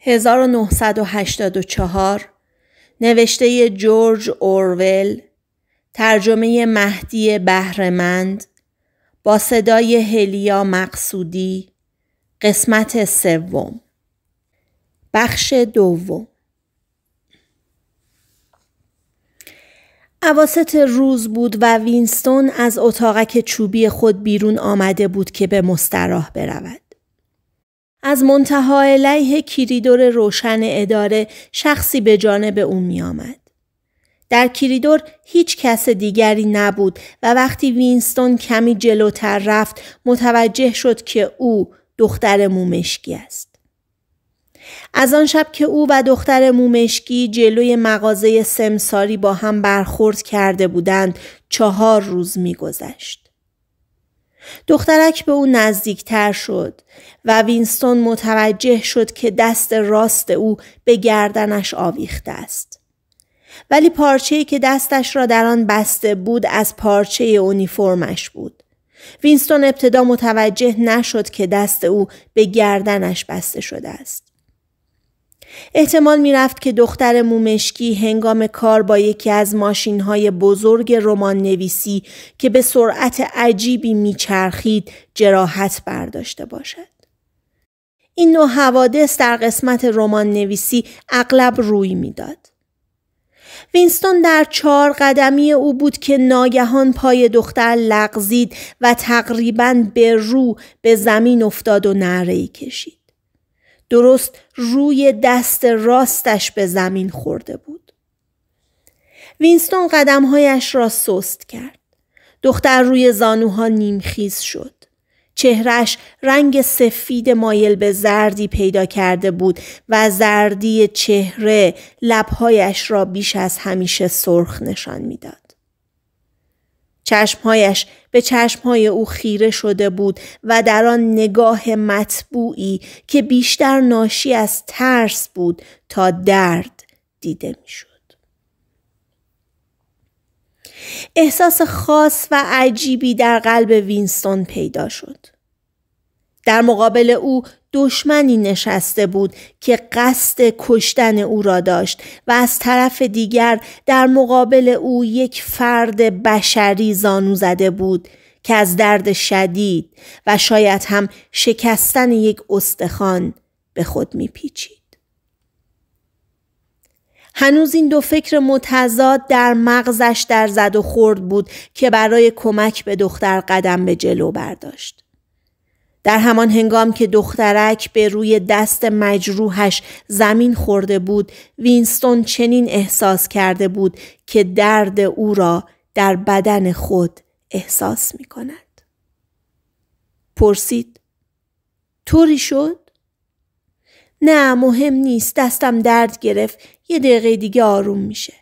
1984 نوشته جورج اورول ترجمه مهدی بهرمند با صدای هلیا مقصودی قسمت سوم بخش دوم اواسط روز بود و وینستون از اتاقک چوبی خود بیرون آمده بود که به مستراح برود. از منتها علیه کریدور روشن اداره شخصی به جانب او می آمد. در کریدور هیچ کس دیگری نبود و وقتی وینستون کمی جلوتر رفت متوجه شد که او دختر مومشکی است. از آن شب که او و دختر مومشکی جلوی مغازه سمساری با هم برخورد کرده بودند چهار روز میگذشت. دخترک به او نزدیکتر شد و وینستون متوجه شد که دست راست او به گردنش آویخته است. ولی پارچه‌ای که دستش را در آن بسته بود از پارچه اونیفرمش بود. وینستون ابتدا متوجه نشد که دست او به گردنش بسته شده است. احتمال رفت که دختر مومشکی هنگام کار با یکی از ماشین های بزرگ رمان نویسی که به سرعت عجیبی چرخید جراحت برداشته باشد. این نوع حوادث در قسمت رمان نویسی اغلب روی میداد. وینستون در چهار قدمی او بود که ناگهان پای دختر لغزید و تقریبا به رو به زمین افتاد و ای کشید. درست روی دست راستش به زمین خورده بود. وینستون قدمهایش را سست کرد. دختر روی زانوها نیمخیز شد. چهرش رنگ سفید مایل به زردی پیدا کرده بود و زردی چهره لبهایش را بیش از همیشه سرخ نشان میداد. چشمهایش به چشمهای او خیره شده بود و در آن نگاه مطبوعی که بیشتر ناشی از ترس بود تا درد دیده میشد. احساس خاص و عجیبی در قلب وینستون پیدا شد. در مقابل او دشمنی نشسته بود که قصد کشتن او را داشت و از طرف دیگر در مقابل او یک فرد بشری زانو زده بود که از درد شدید و شاید هم شکستن یک استخوان به خود میپیچید. هنوز این دو فکر متضاد در مغزش در زد و خورد بود که برای کمک به دختر قدم به جلو برداشت. در همان هنگام که دخترک به روی دست مجروحش زمین خورده بود وینستون چنین احساس کرده بود که درد او را در بدن خود احساس می کند. پرسید طوری شد؟ نه مهم نیست دستم درد گرفت یه دقیقه دیگه آروم میشه.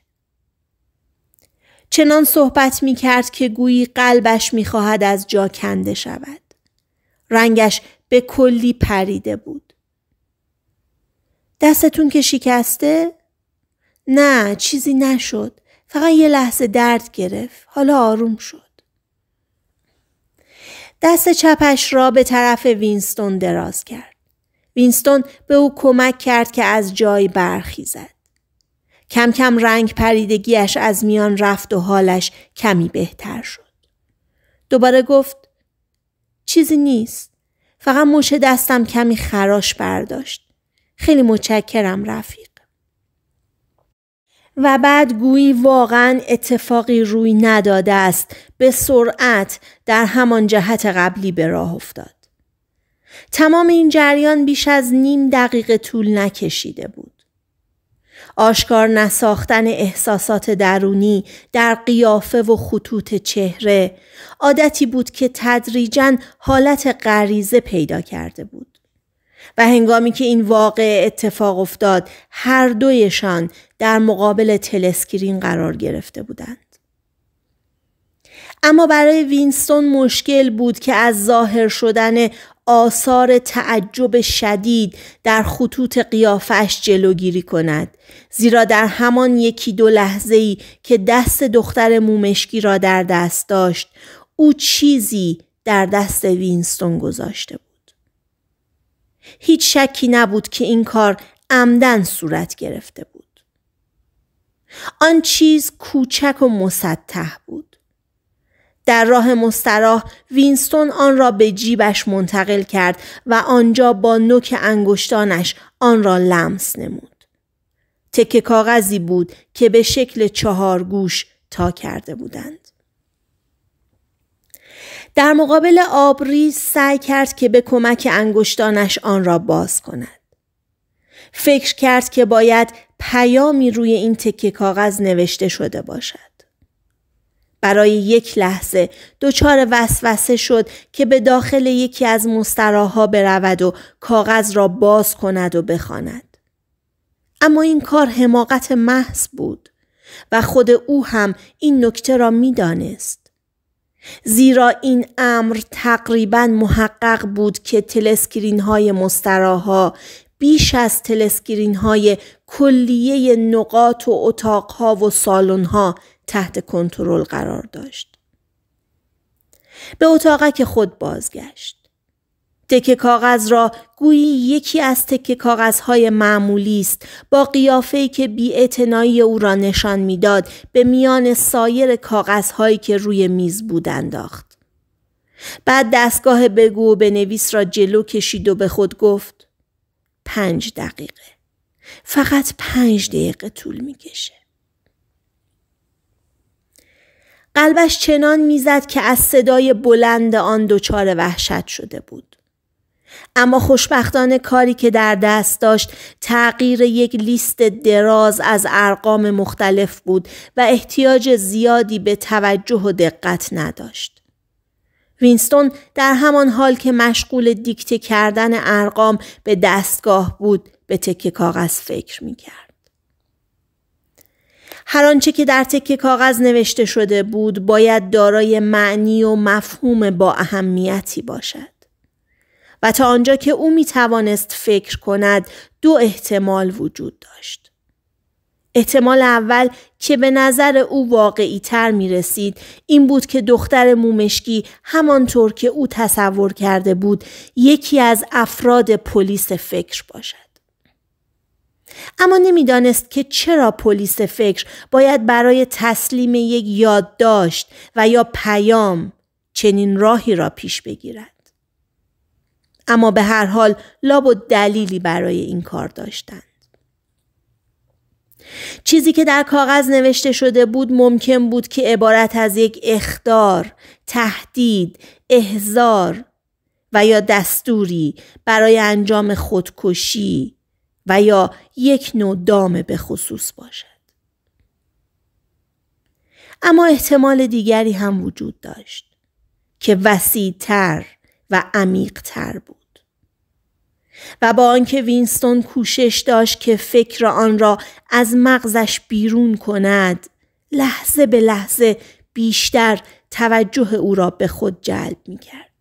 چنان صحبت می کرد که گویی قلبش می خواهد از جا کنده شود. رنگش به کلی پریده بود. دستتون که شکسته؟ نه چیزی نشد. فقط یه لحظه درد گرفت. حالا آروم شد. دست چپش را به طرف وینستون دراز کرد. وینستون به او کمک کرد که از جای برخیزد. کم کم رنگ پریدگیش از میان رفت و حالش کمی بهتر شد. دوباره گفت چیزی نیست. فقط موشه دستم کمی خراش برداشت. خیلی متشکرم رفیق. و بعد گویی واقعا اتفاقی روی نداده است به سرعت در همان جهت قبلی به راه افتاد. تمام این جریان بیش از نیم دقیقه طول نکشیده بود. آشکار نساختن احساسات درونی در قیافه و خطوط چهره عادتی بود که تدریجا حالت غریزه پیدا کرده بود و هنگامی که این واقع اتفاق افتاد هر دویشان در مقابل تلسکرین قرار گرفته بودند اما برای وینستون مشکل بود که از ظاهر شدن آثار تعجب شدید در خطوط قیافش جلوگیری کند زیرا در همان یکی دو لحظه ای که دست دختر مومشکی را در دست داشت او چیزی در دست وینستون گذاشته بود هیچ شکی نبود که این کار عمدن صورت گرفته بود آن چیز کوچک و مسطح بود در راه مستراح وینستون آن را به جیبش منتقل کرد و آنجا با نوک انگشتانش آن را لمس نمود. تکه کاغذی بود که به شکل چهار گوش تا کرده بودند. در مقابل آبریز سعی کرد که به کمک انگشتانش آن را باز کند. فکر کرد که باید پیامی روی این تکه کاغذ نوشته شده باشد. برای یک لحظه دچار وسوسه شد که به داخل یکی از مستراها برود و کاغذ را باز کند و بخواند. اما این کار حماقت محض بود و خود او هم این نکته را میدانست. زیرا این امر تقریبا محقق بود که تلسکرین های مستراها بیش از تلسکرین های کلیه نقاط و اتاقها و سالنها تحت کنترل قرار داشت. به که خود بازگشت. تکه کاغذ را گویی یکی از تکه کاغذهای معمولی است با قیافه‌ای که بی‌اعتنایی او را نشان می‌داد، به میان سایر کاغذهایی که روی میز بود انداخت. بعد دستگاه بگو و نویس را جلو کشید و به خود گفت پنج دقیقه. فقط پنج دقیقه طول میکشه. قلبش چنان میزد که از صدای بلند آن دچار وحشت شده بود. اما خوشبختانه کاری که در دست داشت تغییر یک لیست دراز از ارقام مختلف بود و احتیاج زیادی به توجه و دقت نداشت. وینستون در همان حال که مشغول دیکته کردن ارقام به دستگاه بود به تکه کاغذ فکر می کرد. هر آنچه که در تکه کاغذ نوشته شده بود باید دارای معنی و مفهوم با اهمیتی باشد و تا آنجا که او می توانست فکر کند دو احتمال وجود داشت احتمال اول که به نظر او واقعی تر می رسید این بود که دختر مومشکی همانطور که او تصور کرده بود یکی از افراد پلیس فکر باشد اما نمیدانست که چرا پلیس فکر باید برای تسلیم یک یادداشت و یا پیام چنین راهی را پیش بگیرد. اما به هر حال لاب و دلیلی برای این کار داشتند. چیزی که در کاغذ نوشته شده بود ممکن بود که عبارت از یک اخدار، تهدید، احزار و یا دستوری برای انجام خودکشی و یا یک نوع دام به خصوص باشد. اما احتمال دیگری هم وجود داشت که تر و تر بود. و با آنکه وینستون کوشش داشت که فکر آن را از مغزش بیرون کند لحظه به لحظه بیشتر توجه او را به خود جلب می کرد.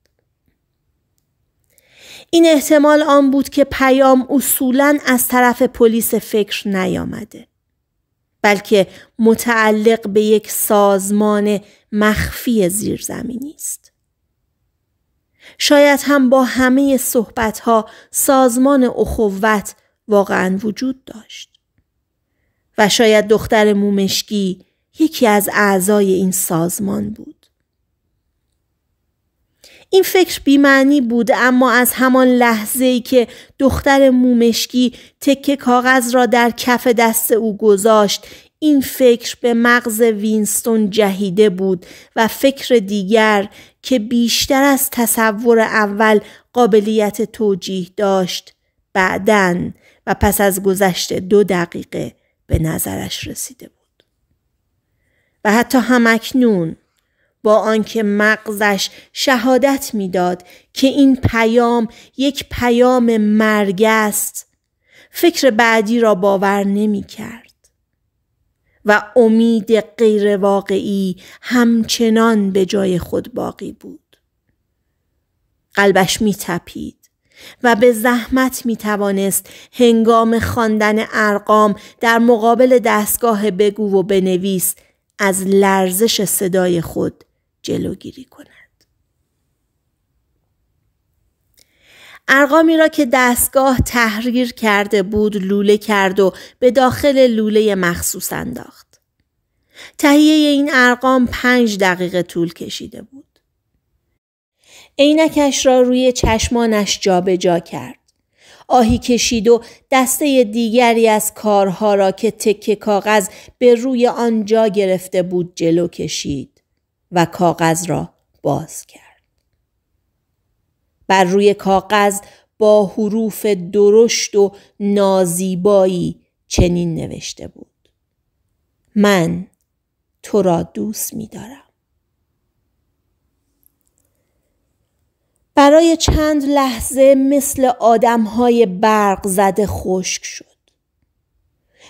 این احتمال آن بود که پیام اصولا از طرف پلیس فکر نیامده بلکه متعلق به یک سازمان مخفی زیرزمینی است شاید هم با همه صحبتها سازمان اخوت واقعا وجود داشت و شاید دختر مومشکی یکی از اعضای این سازمان بود این فکر بیمعنی بود اما از همان لحظه ای که دختر مومشکی تکه کاغذ را در کف دست او گذاشت این فکر به مغز وینستون جهیده بود و فکر دیگر که بیشتر از تصور اول قابلیت توجیه داشت بعدن و پس از گذشت دو دقیقه به نظرش رسیده بود. و حتی همکنون با آنکه مغزش شهادت میداد که این پیام یک پیام مرگ است فکر بعدی را باور نمی کرد و امید غیر واقعی همچنان به جای خود باقی بود قلبش می تپید و به زحمت می توانست هنگام خواندن ارقام در مقابل دستگاه بگو و بنویس از لرزش صدای خود جلوگیری کند ارقامی را که دستگاه تحریر کرده بود لوله کرد و به داخل لوله مخصوص انداخت تهیه این ارقام پنج دقیقه طول کشیده بود عینکش را روی چشمانش جابجا جا کرد آهی کشید و دسته دیگری از کارها را که تکه کاغذ به روی آن جا گرفته بود جلو کشید و کاغذ را باز کرد. بر روی کاغذ با حروف درشت و نازیبایی چنین نوشته بود. من تو را دوست می دارم. برای چند لحظه مثل آدمهای برق زده خشک شد.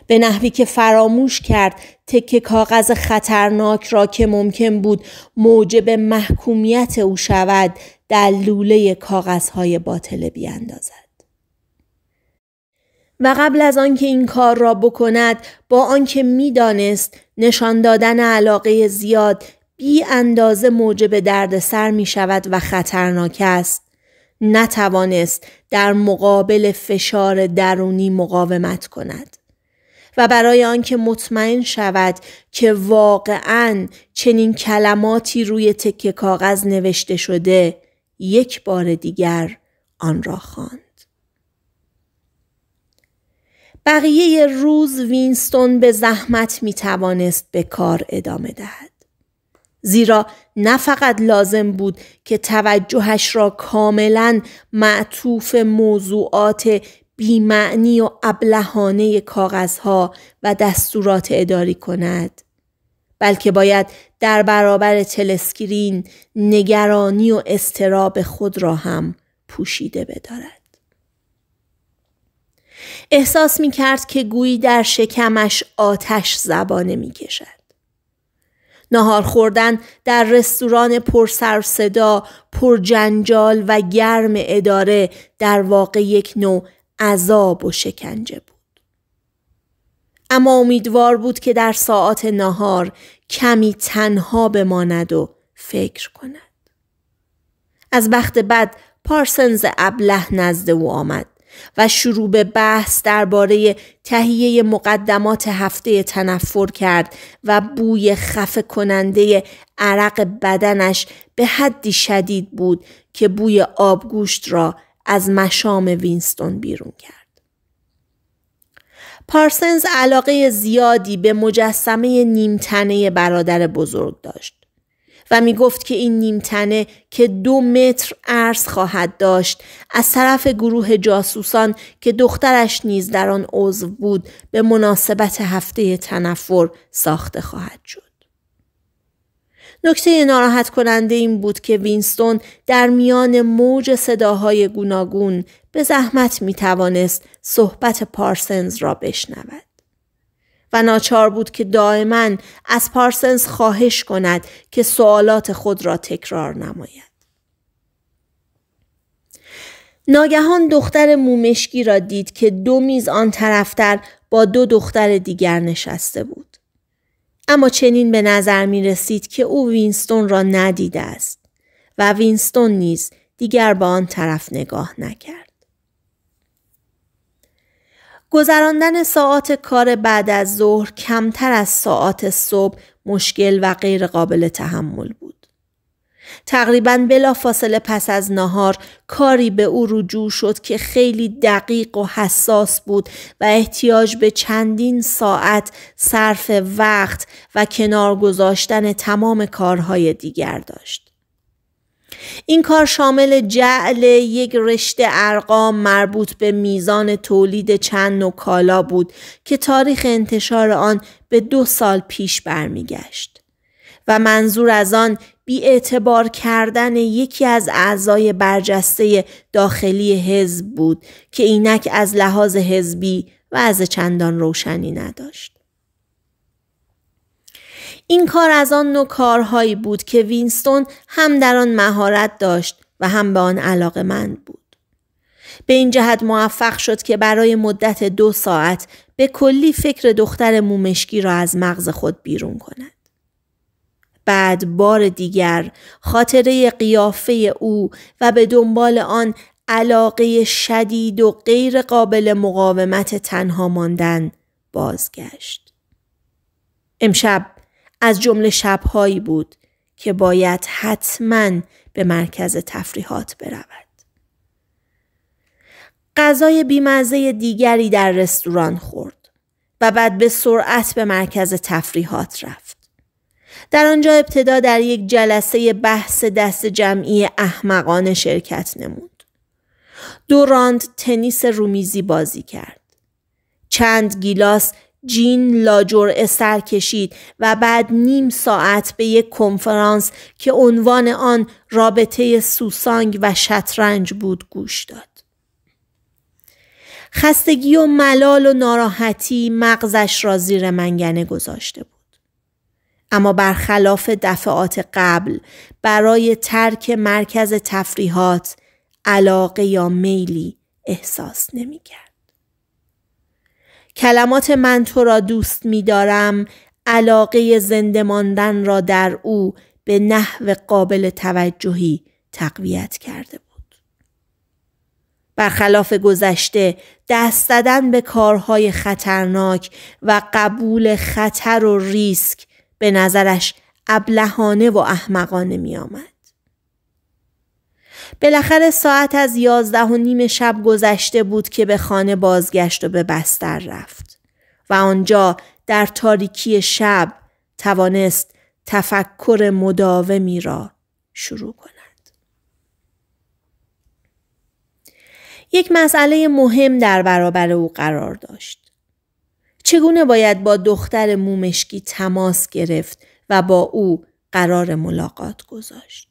به نحوی که فراموش کرد تک کاغذ خطرناک را که ممکن بود موجب محکومیت او شود در لوله کاغذهای باطله بیاندازد و قبل از آنکه این کار را بکند با آنکه میدانست نشان دادن علاقه زیاد بی اندازه موجب دردسر می شود و خطرناک است نتوانست در مقابل فشار درونی مقاومت کند و برای آنکه مطمئن شود که واقعا چنین کلماتی روی تکه کاغذ نوشته شده یک بار دیگر آن را خواند. بقیه روز وینستون به زحمت می توانست به کار ادامه دهد. زیرا نه فقط لازم بود که توجهش را کاملا معطوف موضوعات بیمعنی و ابلهانه کاغذها و دستورات اداری کند. بلکه باید در برابر تلسکرین نگرانی و استراب خود را هم پوشیده بدارد. احساس می کرد که گویی در شکمش آتش زبانه می کشد. نهار خوردن در رستوران پر سر صدا، پر جنجال و گرم اداره در واقع یک نوع عذاب و شکنجه بود. اما امیدوار بود که در ساعات نهار کمی تنها بماند و فکر کند. از وقت بعد پارسنز ابله نزد او آمد و شروع به بحث درباره تهیه مقدمات هفته تنفر کرد و بوی خفه کننده عرق بدنش به حدی شدید بود که بوی آبگوشت را از مشام وینستون بیرون کرد. پارسنز علاقه زیادی به مجسمه نیمتنه برادر بزرگ داشت و می گفت که این نیمتنه که دو متر عرض خواهد داشت از طرف گروه جاسوسان که دخترش نیز در آن عضو بود به مناسبت هفته تنفر ساخته خواهد شد. نکته ناراحت کننده این بود که وینستون در میان موج صداهای گوناگون به زحمت می توانست صحبت پارسنز را بشنود. و ناچار بود که دائما از پارسنز خواهش کند که سوالات خود را تکرار نماید. ناگهان دختر مومشکی را دید که دو میز آن طرفتر با دو دختر دیگر نشسته بود. اما چنین به نظر می رسید که او وینستون را ندیده است و وینستون نیز دیگر به آن طرف نگاه نکرد. گذراندن ساعات کار بعد از ظهر کمتر از ساعات صبح مشکل و غیرقابل تحمل بود. تقریبا فاصله پس از نهار کاری به او رجوع شد که خیلی دقیق و حساس بود و احتیاج به چندین ساعت صرف وقت و کنار گذاشتن تمام کارهای دیگر داشت. این کار شامل جعل یک رشته ارقام مربوط به میزان تولید چند نوع کالا بود که تاریخ انتشار آن به دو سال پیش برمیگشت. و منظور از آن اعتبار کردن یکی از اعضای برجسته داخلی حزب بود که اینک از لحاظ حزبی و از چندان روشنی نداشت. این کار از آن نوع کارهایی بود که وینستون هم در آن مهارت داشت و هم به آن علاقه مند بود. به این جهت موفق شد که برای مدت دو ساعت به کلی فکر دختر مومشکی را از مغز خود بیرون کند. بعد بار دیگر خاطره قیافه او و به دنبال آن علاقه شدید و غیر قابل مقاومت تنها ماندن بازگشت. امشب از جمله شبهایی بود که باید حتما به مرکز تفریحات برود. غذای بیمزه دیگری در رستوران خورد و بعد به سرعت به مرکز تفریحات رفت. در آنجا ابتدا در یک جلسه بحث دست جمعی احمقانه شرکت نمود. دو راند تنیس رومیزی بازی کرد. چند گیلاس جین لاجور سر کشید و بعد نیم ساعت به یک کنفرانس که عنوان آن رابطه سوسانگ و شطرنج بود گوش داد. خستگی و ملال و ناراحتی مغزش را زیر منگنه گذاشته بود. اما برخلاف دفعات قبل برای ترک مرکز تفریحات علاقه یا میلی احساس نمی کلمات من تو را دوست می دارم علاقه زنده ماندن را در او به نحو قابل توجهی تقویت کرده بود. برخلاف گذشته دست زدن به کارهای خطرناک و قبول خطر و ریسک به نظرش ابلهانه و احمقانه می آمد. بالاخره ساعت از یازده و نیم شب گذشته بود که به خانه بازگشت و به بستر رفت و آنجا در تاریکی شب توانست تفکر مداومی را شروع کند. یک مسئله مهم در برابر او قرار داشت. چگونه باید با دختر مومشکی تماس گرفت و با او قرار ملاقات گذاشت.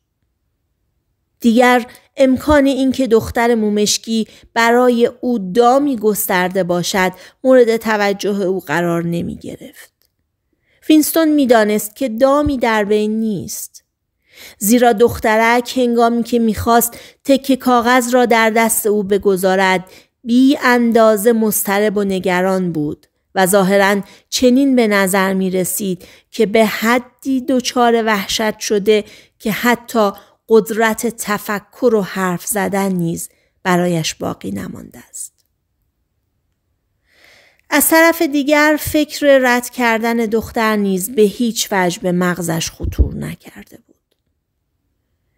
دیگر امکان اینکه دختر مومشکی برای او دامی گسترده باشد مورد توجه او قرار نمی گرفت. فینستون میدانست که دامی در بین نیست. زیرا دخترک هنگامی که میخواست تک کاغذ را در دست او بگذارد بی اندازه مسترب و نگران بود و ظاهرا چنین به نظر می رسید که به حدی دچار وحشت شده که حتی قدرت تفکر و حرف زدن نیز برایش باقی نمانده است. از طرف دیگر فکر رد کردن دختر نیز به هیچ وجه به مغزش خطور نکرده بود.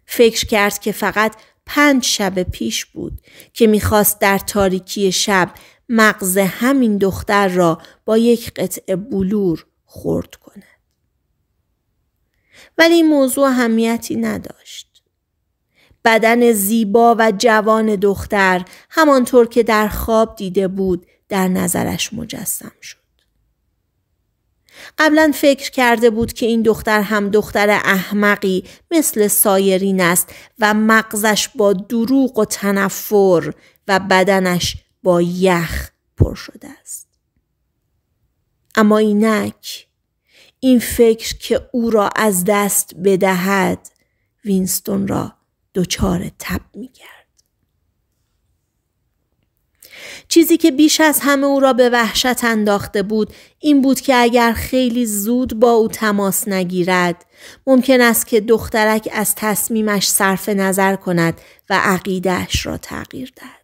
فکر کرد که فقط پنج شب پیش بود که میخواست در تاریکی شب مغز همین دختر را با یک قطعه بلور خورد کند. ولی این موضوع همیتی نداشت. بدن زیبا و جوان دختر همانطور که در خواب دیده بود در نظرش مجسم شد. قبلا فکر کرده بود که این دختر هم دختر احمقی مثل سایرین است و مغزش با دروغ و تنفر و بدنش با یخ پر شده است اما اینک این فکر که او را از دست بدهد وینستون را دچار تب می کرد. چیزی که بیش از همه او را به وحشت انداخته بود این بود که اگر خیلی زود با او تماس نگیرد ممکن است که دخترک از تصمیمش صرف نظر کند و عقیدهش را تغییر دهد.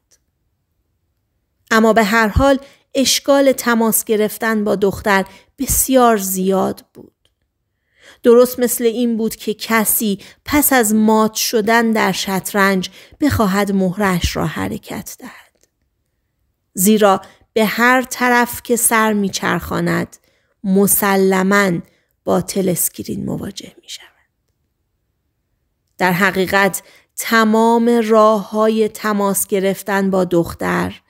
اما به هر حال اشکال تماس گرفتن با دختر بسیار زیاد بود. درست مثل این بود که کسی پس از مات شدن در شطرنج بخواهد مهرش را حرکت دهد. زیرا به هر طرف که سر میچرخاند مسلما با تلسکرین مواجه می شود. در حقیقت تمام راه های تماس گرفتن با دختر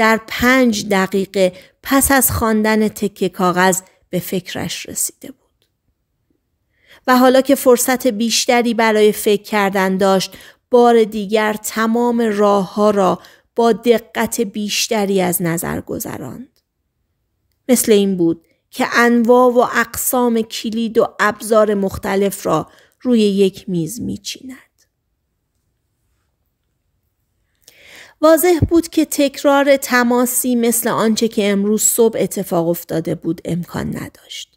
در پنج دقیقه پس از خواندن تکه کاغذ به فکرش رسیده بود. و حالا که فرصت بیشتری برای فکر کردن داشت بار دیگر تمام راه ها را با دقت بیشتری از نظر گذراند. مثل این بود که انواع و اقسام کلید و ابزار مختلف را روی یک میز میچیند. واضح بود که تکرار تماسی مثل آنچه که امروز صبح اتفاق افتاده بود امکان نداشت.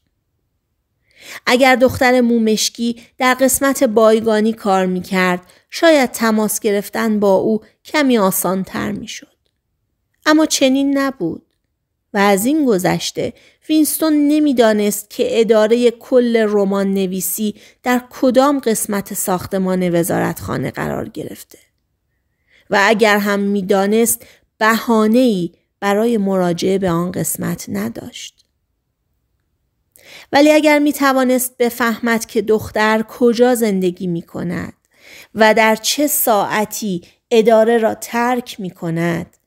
اگر دختر مومشکی در قسمت بایگانی کار می کرد، شاید تماس گرفتن با او کمی آسان تر می شد. اما چنین نبود. و از این گذشته وینستون نمیدانست که اداره کل رمان نویسی در کدام قسمت ساختمان وزارتخانه قرار گرفته. و اگر هم میدانست بهانه‌ای برای مراجعه به آن قسمت نداشت. ولی اگر می توانست بفهمد که دختر کجا زندگی می کند و در چه ساعتی اداره را ترک می کند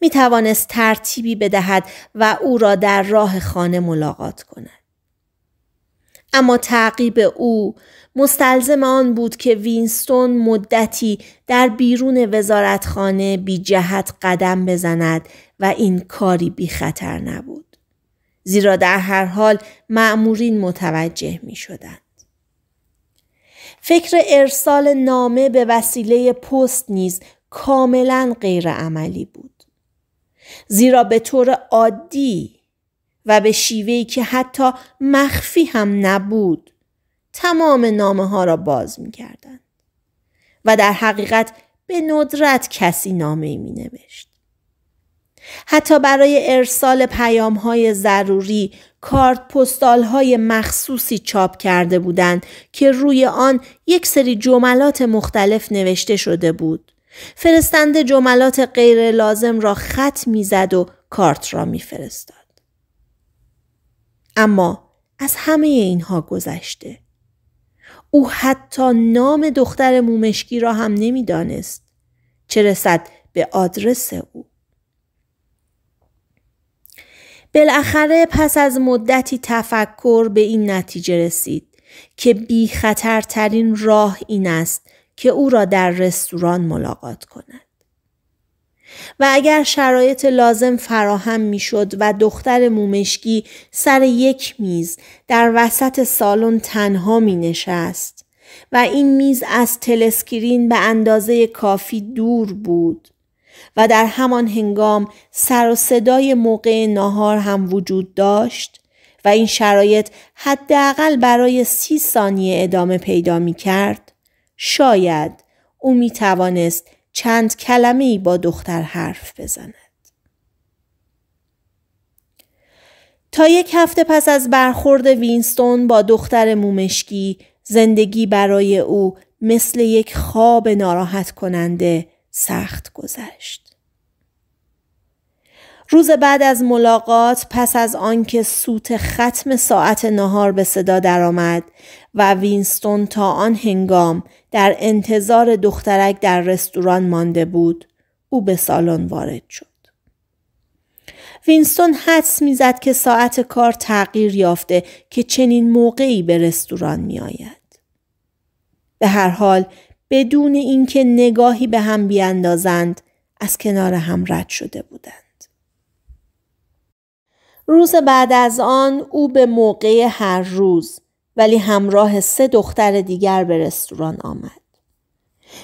می توانست ترتیبی بدهد و او را در راه خانه ملاقات کند. اما تعقیب او مستلزم آن بود که وینستون مدتی در بیرون وزارتخانه بی جهت قدم بزند و این کاری بی خطر نبود. زیرا در هر حال معمورین متوجه می شدند. فکر ارسال نامه به وسیله پست نیز کاملا غیرعملی بود. زیرا به طور عادی و به شیوهی که حتی مخفی هم نبود تمام نامه ها را باز می کردن. و در حقیقت به ندرت کسی نامه می نوشت. حتی برای ارسال پیام های ضروری کارت پستال های مخصوصی چاپ کرده بودند که روی آن یک سری جملات مختلف نوشته شده بود. فرستنده جملات غیر لازم را خط میزد و کارت را میفرستاد. اما از همه اینها گذشته او حتی نام دختر مومشکی را هم نمیدانست چه رسد به آدرس او بالاخره پس از مدتی تفکر به این نتیجه رسید که بی خطرترین راه این است که او را در رستوران ملاقات کند. و اگر شرایط لازم فراهم میشد و دختر مومشکی سر یک میز در وسط سالن تنها می نشست و این میز از تلسکرین به اندازه کافی دور بود و در همان هنگام سر و صدای موقع ناهار هم وجود داشت و این شرایط حداقل برای سی ثانیه ادامه پیدا می کرد شاید او می توانست چند کلمه با دختر حرف بزند. تا یک هفته پس از برخورد وینستون با دختر مومشکی زندگی برای او مثل یک خواب ناراحت کننده سخت گذشت. روز بعد از ملاقات پس از آنکه سوت ختم ساعت نهار به صدا درآمد و وینستون تا آن هنگام در انتظار دخترک در رستوران مانده بود او به سالن وارد شد وینستون حدس میزد که ساعت کار تغییر یافته که چنین موقعی به رستوران میآید به هر حال بدون اینکه نگاهی به هم بیاندازند از کنار هم رد شده بودند روز بعد از آن او به موقع هر روز ولی همراه سه دختر دیگر به رستوران آمد.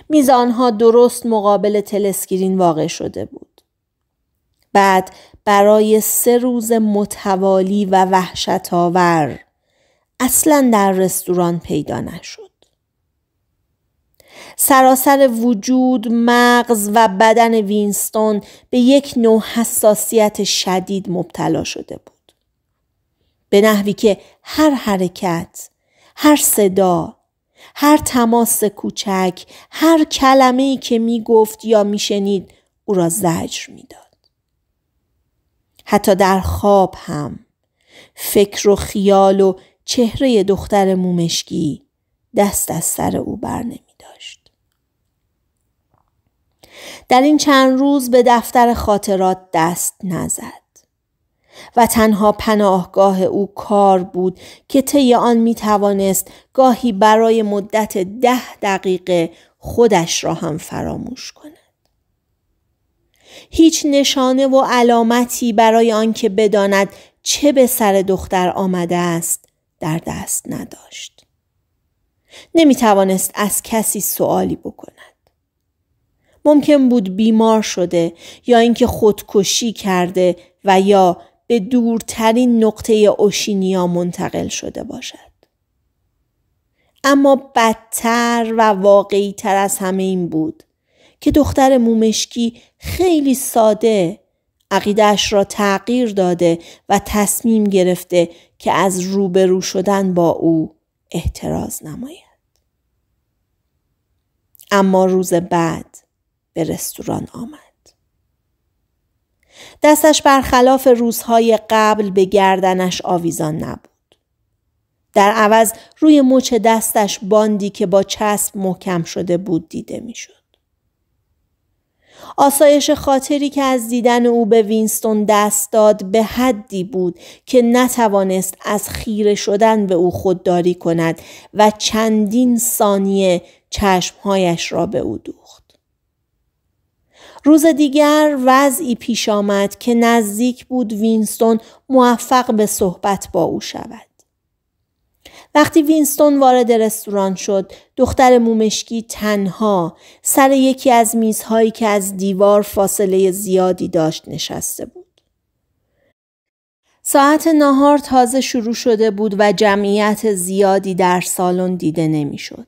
میز آنها درست مقابل تلسکرین واقع شده بود. بعد برای سه روز متوالی و وحشت آور اصلا در رستوران پیدا نشد. سراسر وجود، مغز و بدن وینستون به یک نوع حساسیت شدید مبتلا شده بود. به نحوی که هر حرکت، هر صدا، هر تماس کوچک، هر کلمه ای که می گفت یا می شنید او را زجر می داد. حتی در خواب هم فکر و خیال و چهره دختر مومشکی دست از سر او بر نمی داشت. در این چند روز به دفتر خاطرات دست نزد. و تنها پناهگاه او کار بود که طی آن می توانست گاهی برای مدت ده دقیقه خودش را هم فراموش کند. هیچ نشانه و علامتی برای آنکه بداند چه به سر دختر آمده است در دست نداشت. نمی توانست از کسی سوالی بکند. ممکن بود بیمار شده یا اینکه خودکشی کرده و یا به دورترین نقطه اوشینیا منتقل شده باشد. اما بدتر و واقعی تر از همه این بود که دختر مومشکی خیلی ساده عقیدهش را تغییر داده و تصمیم گرفته که از روبرو شدن با او احتراز نماید. اما روز بعد به رستوران آمد. دستش برخلاف روزهای قبل به گردنش آویزان نبود. در عوض روی مچ دستش باندی که با چسب محکم شده بود دیده میشد. آسایش خاطری که از دیدن او به وینستون دست داد به حدی بود که نتوانست از خیره شدن به او خودداری کند و چندین ثانیه چشمهایش را به او دوخت. روز دیگر وضعی پیش آمد که نزدیک بود وینستون موفق به صحبت با او شود. وقتی وینستون وارد رستوران شد دختر مومشکی تنها سر یکی از میزهایی که از دیوار فاصله زیادی داشت نشسته بود. ساعت ناهار تازه شروع شده بود و جمعیت زیادی در سالن دیده نمیشد.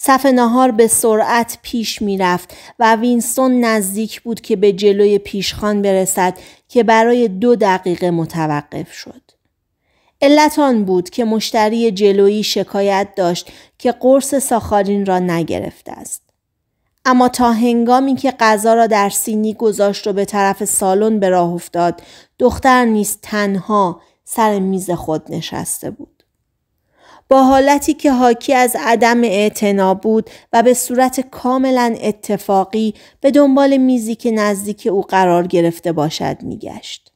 صف نهار به سرعت پیش رفت و وینستون نزدیک بود که به جلوی پیشخان برسد که برای دو دقیقه متوقف شد. علت آن بود که مشتری جلویی شکایت داشت که قرص ساخارین را نگرفته است. اما تا هنگامی که غذا را در سینی گذاشت و به طرف سالن به راه افتاد دختر نیست تنها سر میز خود نشسته بود. با حالتی که حاکی از عدم اعتنا بود و به صورت کاملا اتفاقی به دنبال میزی که نزدیک او قرار گرفته باشد میگشت.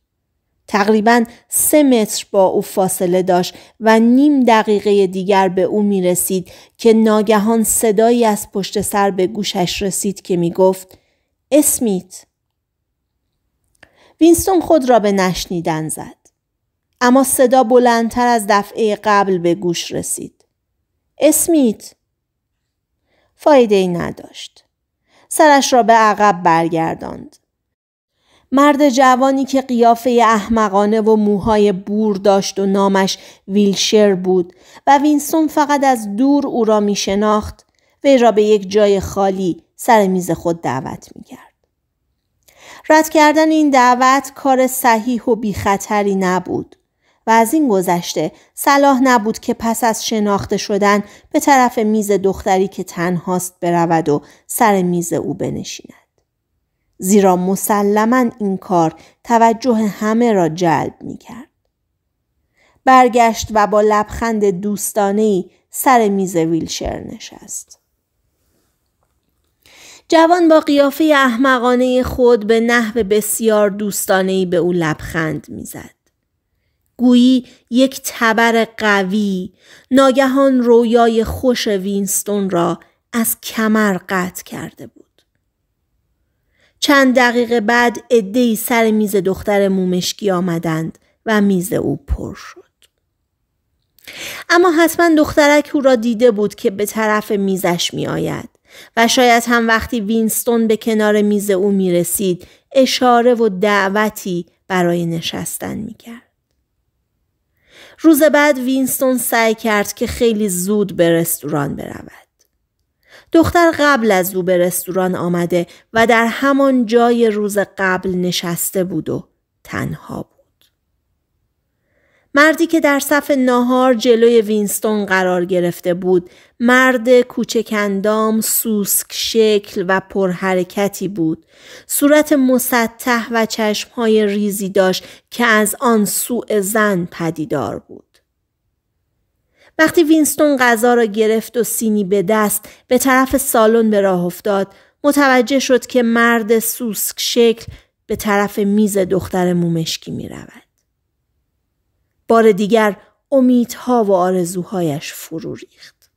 تقریبا سه متر با او فاصله داشت و نیم دقیقه دیگر به او می رسید که ناگهان صدایی از پشت سر به گوشش رسید که می گفت اسمیت. وینستون خود را به نشنیدن زد. اما صدا بلندتر از دفعه قبل به گوش رسید. اسمیت فایده ای نداشت. سرش را به عقب برگرداند. مرد جوانی که قیافه احمقانه و موهای بور داشت و نامش ویلشر بود و وینسون فقط از دور او را می شناخت وی را به یک جای خالی سر میز خود دعوت می کرد. رد کردن این دعوت کار صحیح و خطری نبود. و از این گذشته صلاح نبود که پس از شناخته شدن به طرف میز دختری که تنهاست برود و سر میز او بنشیند. زیرا مسلما این کار توجه همه را جلب میکرد برگشت و با لبخند دوستانهی سر میز ویلشر نشست. جوان با قیافه احمقانه خود به نحو بسیار دوستانهی به او لبخند میزد. گویی یک تبر قوی ناگهان رویای خوش وینستون را از کمر قطع کرده بود. چند دقیقه بعد ادهی سر میز دختر مومشکی آمدند و میز او پر شد. اما حتما دخترک او را دیده بود که به طرف میزش می آید و شاید هم وقتی وینستون به کنار میز او می رسید اشاره و دعوتی برای نشستن می کرد. روز بعد وینستون سعی کرد که خیلی زود به رستوران برود. دختر قبل از او به رستوران آمده و در همان جای روز قبل نشسته بود و تنها بود. مردی که در صف ناهار جلوی وینستون قرار گرفته بود مرد کوچکندام سوسک شکل و پرحرکتی بود صورت مسطح و چشمهای ریزی داشت که از آن سوء زن پدیدار بود وقتی وینستون غذا را گرفت و سینی به دست به طرف سالن به راه افتاد متوجه شد که مرد سوسک شکل به طرف میز دختر مومشکی می رود. بار دیگر امیدها و آرزوهایش فرو ریخت.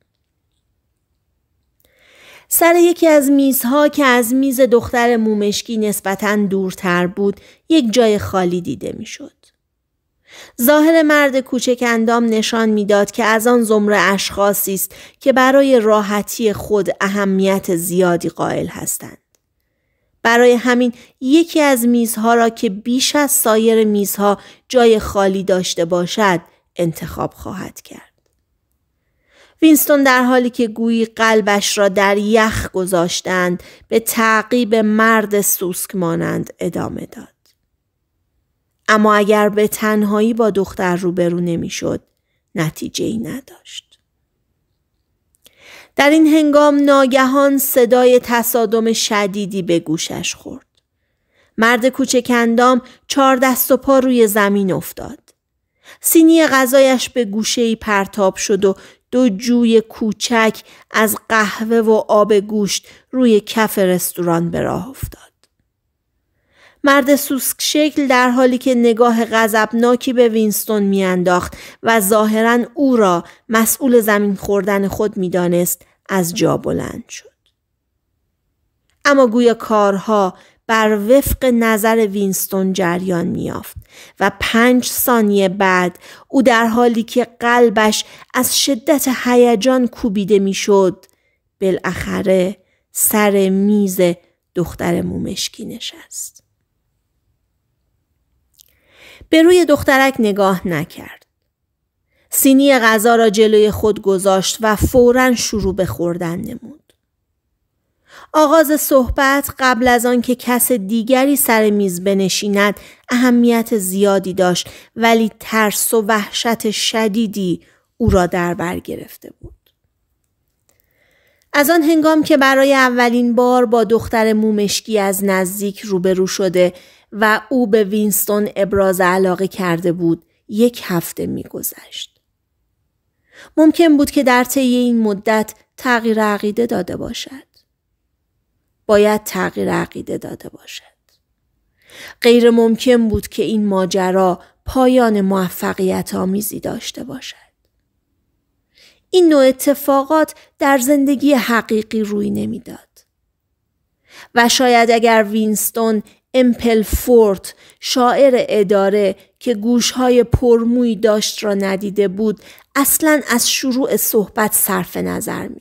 سر یکی از میزها که از میز دختر مومشکی نسبتا دورتر بود یک جای خالی دیده میشد. ظاهر مرد کوچک اندام نشان میداد که از آن زمره اشخاصی است که برای راحتی خود اهمیت زیادی قائل هستند. برای همین یکی از میزها را که بیش از سایر میزها جای خالی داشته باشد انتخاب خواهد کرد. وینستون در حالی که گویی قلبش را در یخ گذاشتند به تعقیب مرد سوسک مانند ادامه داد. اما اگر به تنهایی با دختر روبرو نمیشد نتیجه ای نداشت. در این هنگام ناگهان صدای تصادم شدیدی به گوشش خورد. مرد کوچکندام چهار دست و پا روی زمین افتاد. سینی غذایش به ای پرتاب شد و دو جوی کوچک از قهوه و آب گوشت روی کف رستوران به راه افتاد. مرد سوسک شکل در حالی که نگاه غضبناکی به وینستون میانداخت و ظاهرا او را مسئول زمین خوردن خود میدانست از جا بلند شد. اما گویا کارها بر وفق نظر وینستون جریان میافت و پنج ثانیه بعد او در حالی که قلبش از شدت هیجان کوبیده میشد بالاخره سر میز دختر مومشکی نشست. به روی دخترک نگاه نکرد. سینی غذا را جلوی خود گذاشت و فورا شروع به خوردن نمود. آغاز صحبت قبل از آن که کس دیگری سر میز بنشیند اهمیت زیادی داشت ولی ترس و وحشت شدیدی او را در بر گرفته بود. از آن هنگام که برای اولین بار با دختر مومشکی از نزدیک روبرو شده و او به وینستون ابراز علاقه کرده بود یک هفته میگذشت. ممکن بود که در طی این مدت تغییر عقیده داده باشد. باید تغییر عقیده داده باشد. غیر ممکن بود که این ماجرا پایان موفقیت آمیزی داشته باشد. این نوع اتفاقات در زندگی حقیقی روی نمیداد. و شاید اگر وینستون امپلفورت شاعر اداره که گوشهای پرموی داشت را ندیده بود اصلا از شروع صحبت صرف نظر می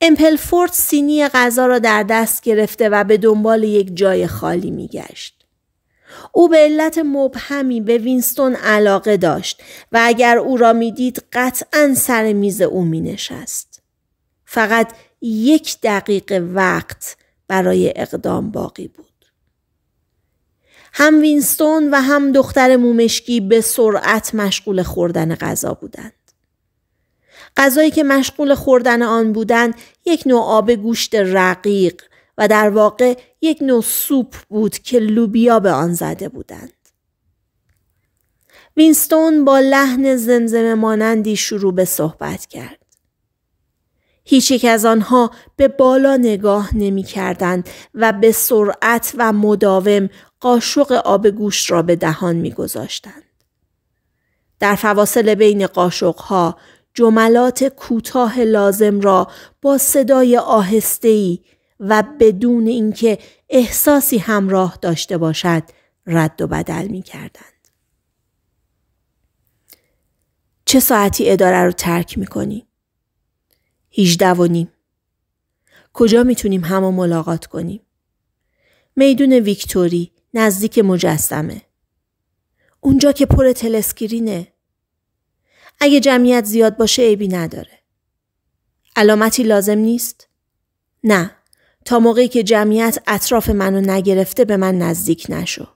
امپلفورت سینی غذا را در دست گرفته و به دنبال یک جای خالی می گشت. او به علت مبهمی به وینستون علاقه داشت و اگر او را میدید قطعا سر میز او می فقط یک دقیقه وقت برای اقدام باقی بود. هم وینستون و هم دختر مومشکی به سرعت مشغول خوردن غذا بودند. غذایی که مشغول خوردن آن بودند یک نوع آب گوشت رقیق و در واقع یک نوع سوپ بود که لوبیا به آن زده بودند. وینستون با لحن زمزمه مانندی شروع به صحبت کرد. هیچ یک از آنها به بالا نگاه نمی کردند و به سرعت و مداوم قاشق آب گوشت را به دهان می گذاشتند. در فواصل بین ها جملات کوتاه لازم را با صدای ای و بدون اینکه احساسی همراه داشته باشد رد و بدل می کردند. چه ساعتی اداره رو ترک می کنی؟ 18 و نیم. کجا میتونیم همو ملاقات کنیم؟ میدون ویکتوری نزدیک مجسمه. اونجا که پر تلسکرینه. اگه جمعیت زیاد باشه عیبی نداره. علامتی لازم نیست؟ نه. تا موقعی که جمعیت اطراف منو نگرفته به من نزدیک نشو.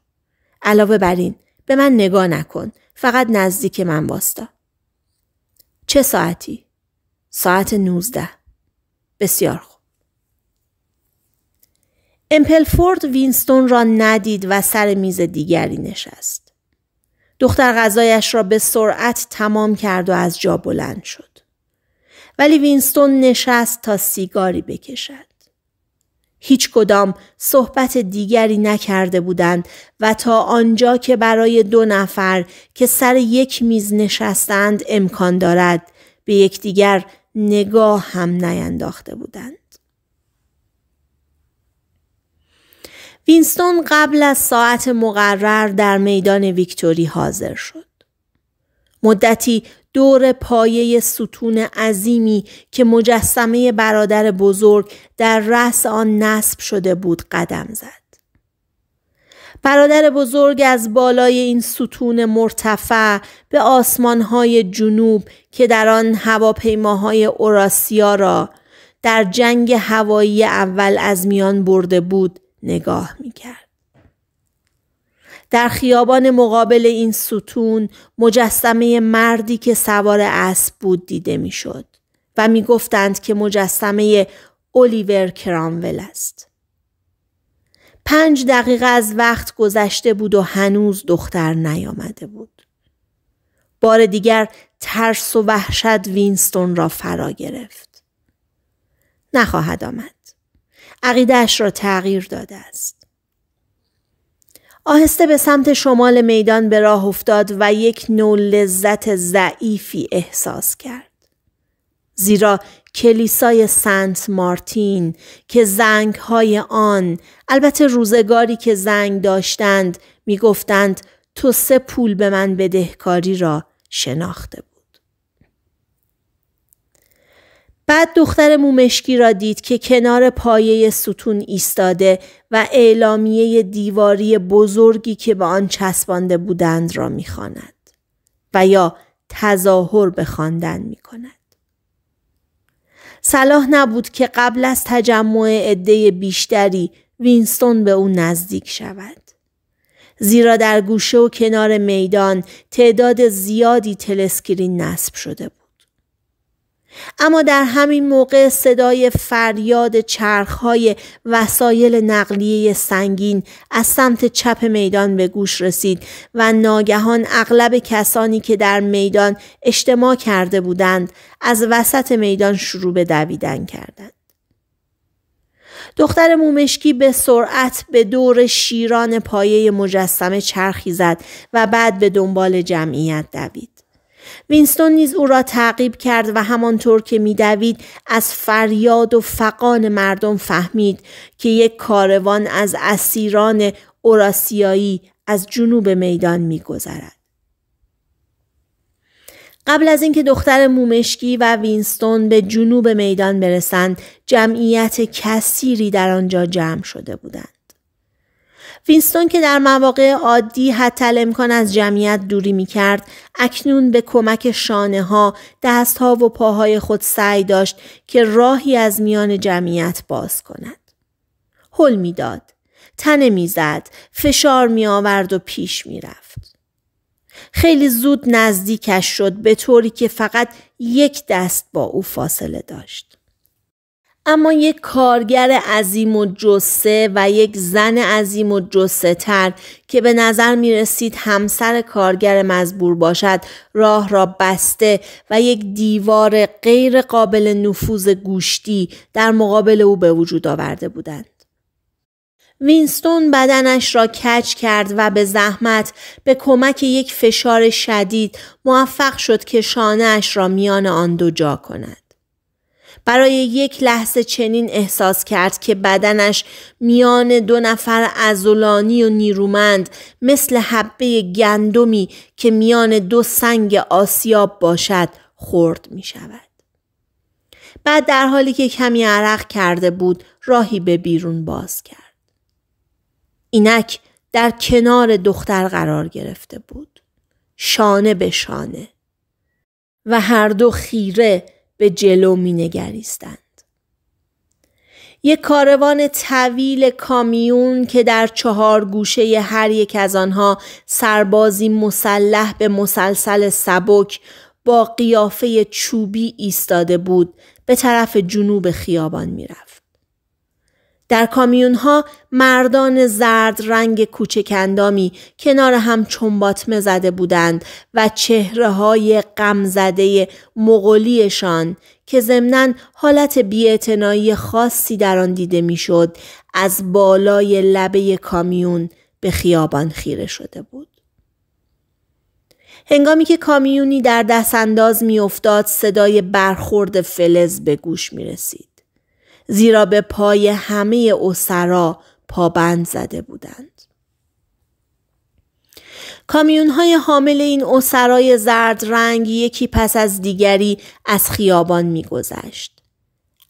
علاوه بر این به من نگاه نکن. فقط نزدیک من باستا. چه ساعتی؟ ساعت 19 بسیار خوب امپلفورد وینستون را ندید و سر میز دیگری نشست دختر غذایش را به سرعت تمام کرد و از جا بلند شد ولی وینستون نشست تا سیگاری بکشد هیچ کدام صحبت دیگری نکرده بودند و تا آنجا که برای دو نفر که سر یک میز نشستند امکان دارد به یکدیگر نگاه هم نینداخته بودند. وینستون قبل از ساعت مقرر در میدان ویکتوری حاضر شد. مدتی دور پایه ستون عظیمی که مجسمه برادر بزرگ در رأس آن نصب شده بود قدم زد. برادر بزرگ از بالای این ستون مرتفع به آسمانهای جنوب که در آن هواپیماهای اوراسیا را در جنگ هوایی اول از میان برده بود نگاه میکرد. در خیابان مقابل این ستون مجسمه مردی که سوار اسب بود دیده میشد و میگفتند که مجسمه الیور کرامول است. پنج دقیقه از وقت گذشته بود و هنوز دختر نیامده بود. بار دیگر ترس و وحشت وینستون را فرا گرفت. نخواهد آمد. عقیدهش را تغییر داده است. آهسته به سمت شمال میدان به راه افتاد و یک نول لذت ضعیفی احساس کرد. زیرا کلیسای سنت مارتین که زنگ های آن البته روزگاری که زنگ داشتند می تو سه پول به من بدهکاری را شناخته بود. بعد دختر مومشکی را دید که کنار پایه ستون ایستاده و اعلامیه دیواری بزرگی که به آن چسبانده بودند را میخواند و یا تظاهر به خواندن میکند. صلاح نبود که قبل از تجمع عده بیشتری وینستون به او نزدیک شود. زیرا در گوشه و کنار میدان تعداد زیادی تلسکرین نصب شده بود. اما در همین موقع صدای فریاد چرخهای وسایل نقلیه سنگین از سمت چپ میدان به گوش رسید و ناگهان اغلب کسانی که در میدان اجتماع کرده بودند از وسط میدان شروع به دویدن کردند. دختر مومشکی به سرعت به دور شیران پایه مجسمه چرخی زد و بعد به دنبال جمعیت دوید. وینستون نیز او را تعقیب کرد و همانطور که میدوید از فریاد و فقان مردم فهمید که یک کاروان از اسیران اوراسیایی از جنوب میدان میگذرد قبل از اینکه دختر مومشکی و وینستون به جنوب میدان برسند جمعیت کثیری در آنجا جمع شده بودند وینستون که در مواقع عادی حتی امکان از جمعیت دوری می کرد اکنون به کمک شانه ها دست ها و پاهای خود سعی داشت که راهی از میان جمعیت باز کند. حل داد، تنه زد، فشار می آورد و پیش می رفت. خیلی زود نزدیکش شد به طوری که فقط یک دست با او فاصله داشت. اما یک کارگر عظیم و جسه و یک زن عظیم و جسه تر که به نظر می رسید همسر کارگر مزبور باشد راه را بسته و یک دیوار غیر قابل نفوذ گوشتی در مقابل او به وجود آورده بودند. وینستون بدنش را کج کرد و به زحمت به کمک یک فشار شدید موفق شد که شانهاش را میان آن دو جا کند. برای یک لحظه چنین احساس کرد که بدنش میان دو نفر ازولانی و نیرومند مثل حبه گندمی که میان دو سنگ آسیاب باشد خورد می شود. بعد در حالی که کمی عرق کرده بود راهی به بیرون باز کرد. اینک در کنار دختر قرار گرفته بود. شانه به شانه. و هر دو خیره به جلو می نگریستند. یک کاروان طویل کامیون که در چهار گوشه هر یک از آنها سربازی مسلح به مسلسل سبک با قیافه چوبی ایستاده بود به طرف جنوب خیابان می رفت. در کامیون ها مردان زرد رنگ کوچکندامی کنار هم چنباتمه زده بودند و چهره های زده مغولیشان که ضمن حالت بیعتنایی خاصی در آن دیده میشد از بالای لبه کامیون به خیابان خیره شده بود. هنگامی که کامیونی در دست انداز میافتاد صدای برخورد فلز به گوش می رسید. زیرا به پای همه اسرا پابند زده بودند. کامیون های حامل این اوسرای زرد رنگ یکی پس از دیگری از خیابان میگذشت.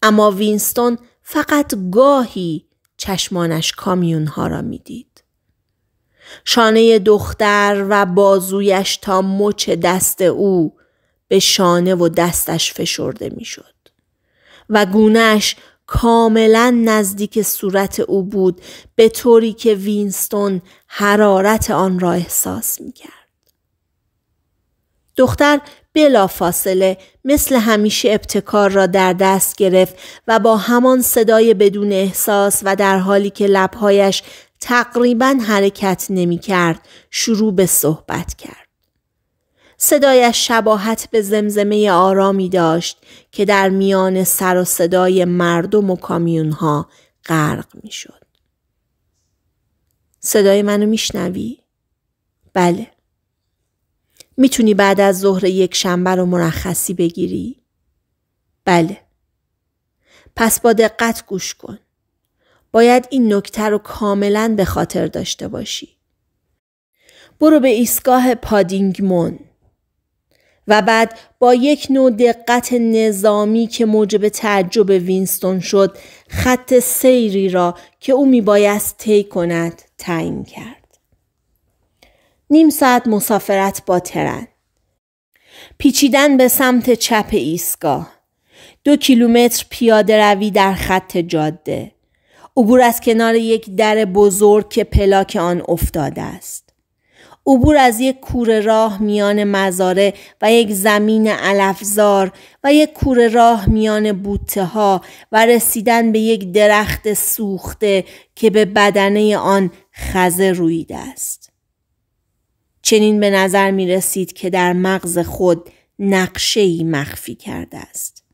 اما وینستون فقط گاهی چشمانش کامیون ها را میدید. شانه دختر و بازویش تا مچ دست او به شانه و دستش فشرده میشد و گونهش کاملا نزدیک صورت او بود به طوری که وینستون حرارت آن را احساس می کرد. دختر بلا فاصله مثل همیشه ابتکار را در دست گرفت و با همان صدای بدون احساس و در حالی که لبهایش تقریبا حرکت نمی کرد شروع به صحبت کرد. صدایش شباهت به زمزمه آرامی داشت که در میان سر و صدای مردم و کامیونها غرق میشد. صدای منو میشنوی؟ بله. میتونی بعد از ظهر یک شنبه رو مرخصی بگیری؟ بله. پس با دقت گوش کن. باید این نکته رو کاملا به خاطر داشته باشی. برو به ایستگاه پادینگمون و بعد با یک نوع دقت نظامی که موجب تعجب وینستون شد خط سیری را که او میبایست طی کند تعیین کرد. نیم ساعت مسافرت با ترن پیچیدن به سمت چپ ایستگاه دو کیلومتر پیاده روی در خط جاده عبور از کنار یک در بزرگ که پلاک آن افتاده است عبور از یک کوره راه میان مزاره و یک زمین علفزار و یک کوره راه میان بوته ها و رسیدن به یک درخت سوخته که به بدنه آن خزه رویده است. چنین به نظر می رسید که در مغز خود ای مخفی کرده است.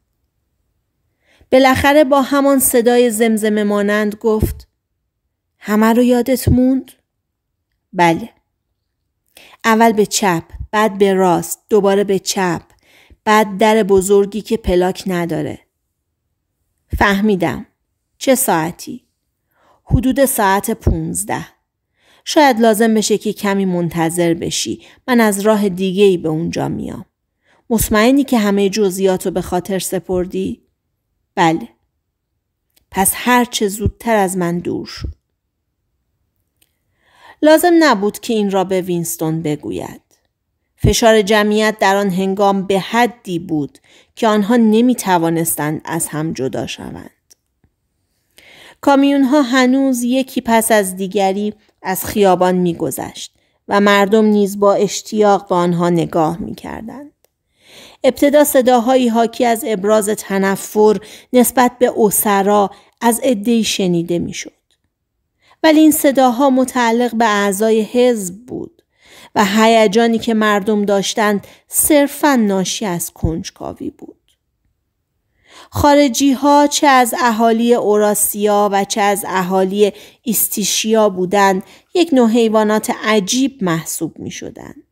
بالاخره با همان صدای زمزمه مانند گفت همه رو یادت موند؟ بله. اول به چپ، بعد به راست، دوباره به چپ، بعد در بزرگی که پلاک نداره. فهمیدم. چه ساعتی؟ حدود ساعت پونزده. شاید لازم بشه که کمی منتظر بشی. من از راه دیگه ای به اونجا میام. مطمئنی که همه جزئیات رو به خاطر سپردی؟ بله. پس هر چه زودتر از من دور شد. لازم نبود که این را به وینستون بگوید. فشار جمعیت در آن هنگام به حدی بود که آنها نمی توانستند از هم جدا شوند. کامیون ها هنوز یکی پس از دیگری از خیابان میگذشت و مردم نیز با اشتیاق به آنها نگاه می کردند. ابتدا صداهایی حاکی از ابراز تنفر نسبت به اوسرا از عدهای شنیده شود. ولی این صداها متعلق به اعضای حزب بود و هیجانی که مردم داشتند صرفا ناشی از کنجکاوی بود. خارجی ها چه از اهالی اوراسیا و چه از اهالی ایستیشیا بودند یک نوع حیوانات عجیب محسوب می شدند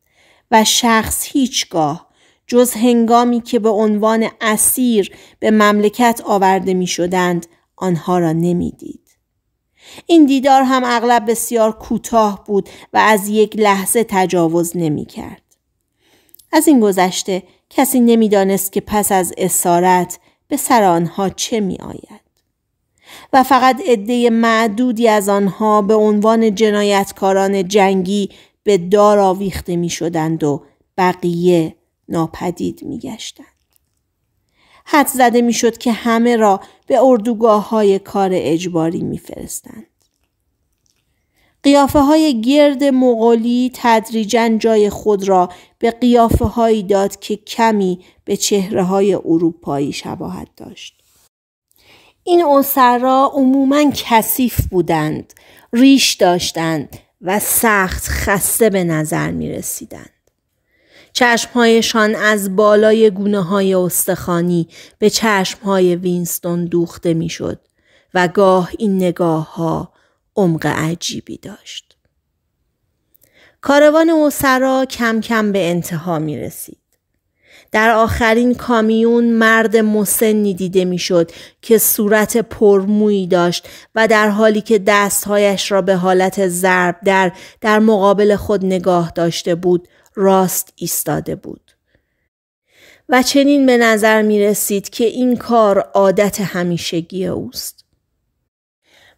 و شخص هیچگاه جز هنگامی که به عنوان اسیر به مملکت آورده می شدند آنها را نمیدید. این دیدار هم اغلب بسیار کوتاه بود و از یک لحظه تجاوز نمی کرد. از این گذشته کسی دانست که پس از اسارت به سر آنها چه می آید. و فقط عده معدودی از آنها به عنوان جنایتکاران جنگی به دار آویخته می شدند و بقیه ناپدید می گشتند. حد زده میشد که همه را به اردوگاه های کار اجباری میفرستند. قیافه های گرد مغولی تدریجا جای خود را به قیافه هایی داد که کمی به چهره های اروپایی شباهت داشت. این اسرا عموما کثیف بودند، ریش داشتند و سخت خسته به نظر می رسیدند. چشمهایشان از بالای گونه های استخانی به چشمهای وینستون دوخته میشد و گاه این نگاه ها عمق عجیبی داشت. کاروان اوسرا کم کم به انتها می رسید. در آخرین کامیون مرد مسنی دیده میشد که صورت پرمویی داشت و در حالی که دستهایش را به حالت ضرب در در مقابل خود نگاه داشته بود راست ایستاده بود. و چنین به نظر می رسید که این کار عادت همیشگی اوست.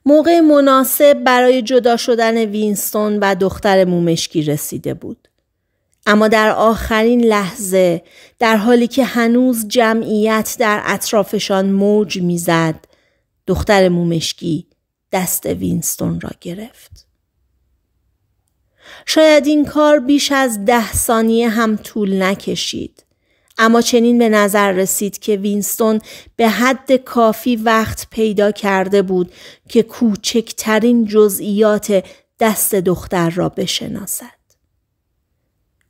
موقع مناسب برای جدا شدن وینستون و دختر مومشکی رسیده بود. اما در آخرین لحظه در حالی که هنوز جمعیت در اطرافشان موج میزد دختر مومشکی دست وینستون را گرفت. شاید این کار بیش از ده ثانیه هم طول نکشید. اما چنین به نظر رسید که وینستون به حد کافی وقت پیدا کرده بود که کوچکترین جزئیات دست دختر را بشناسد.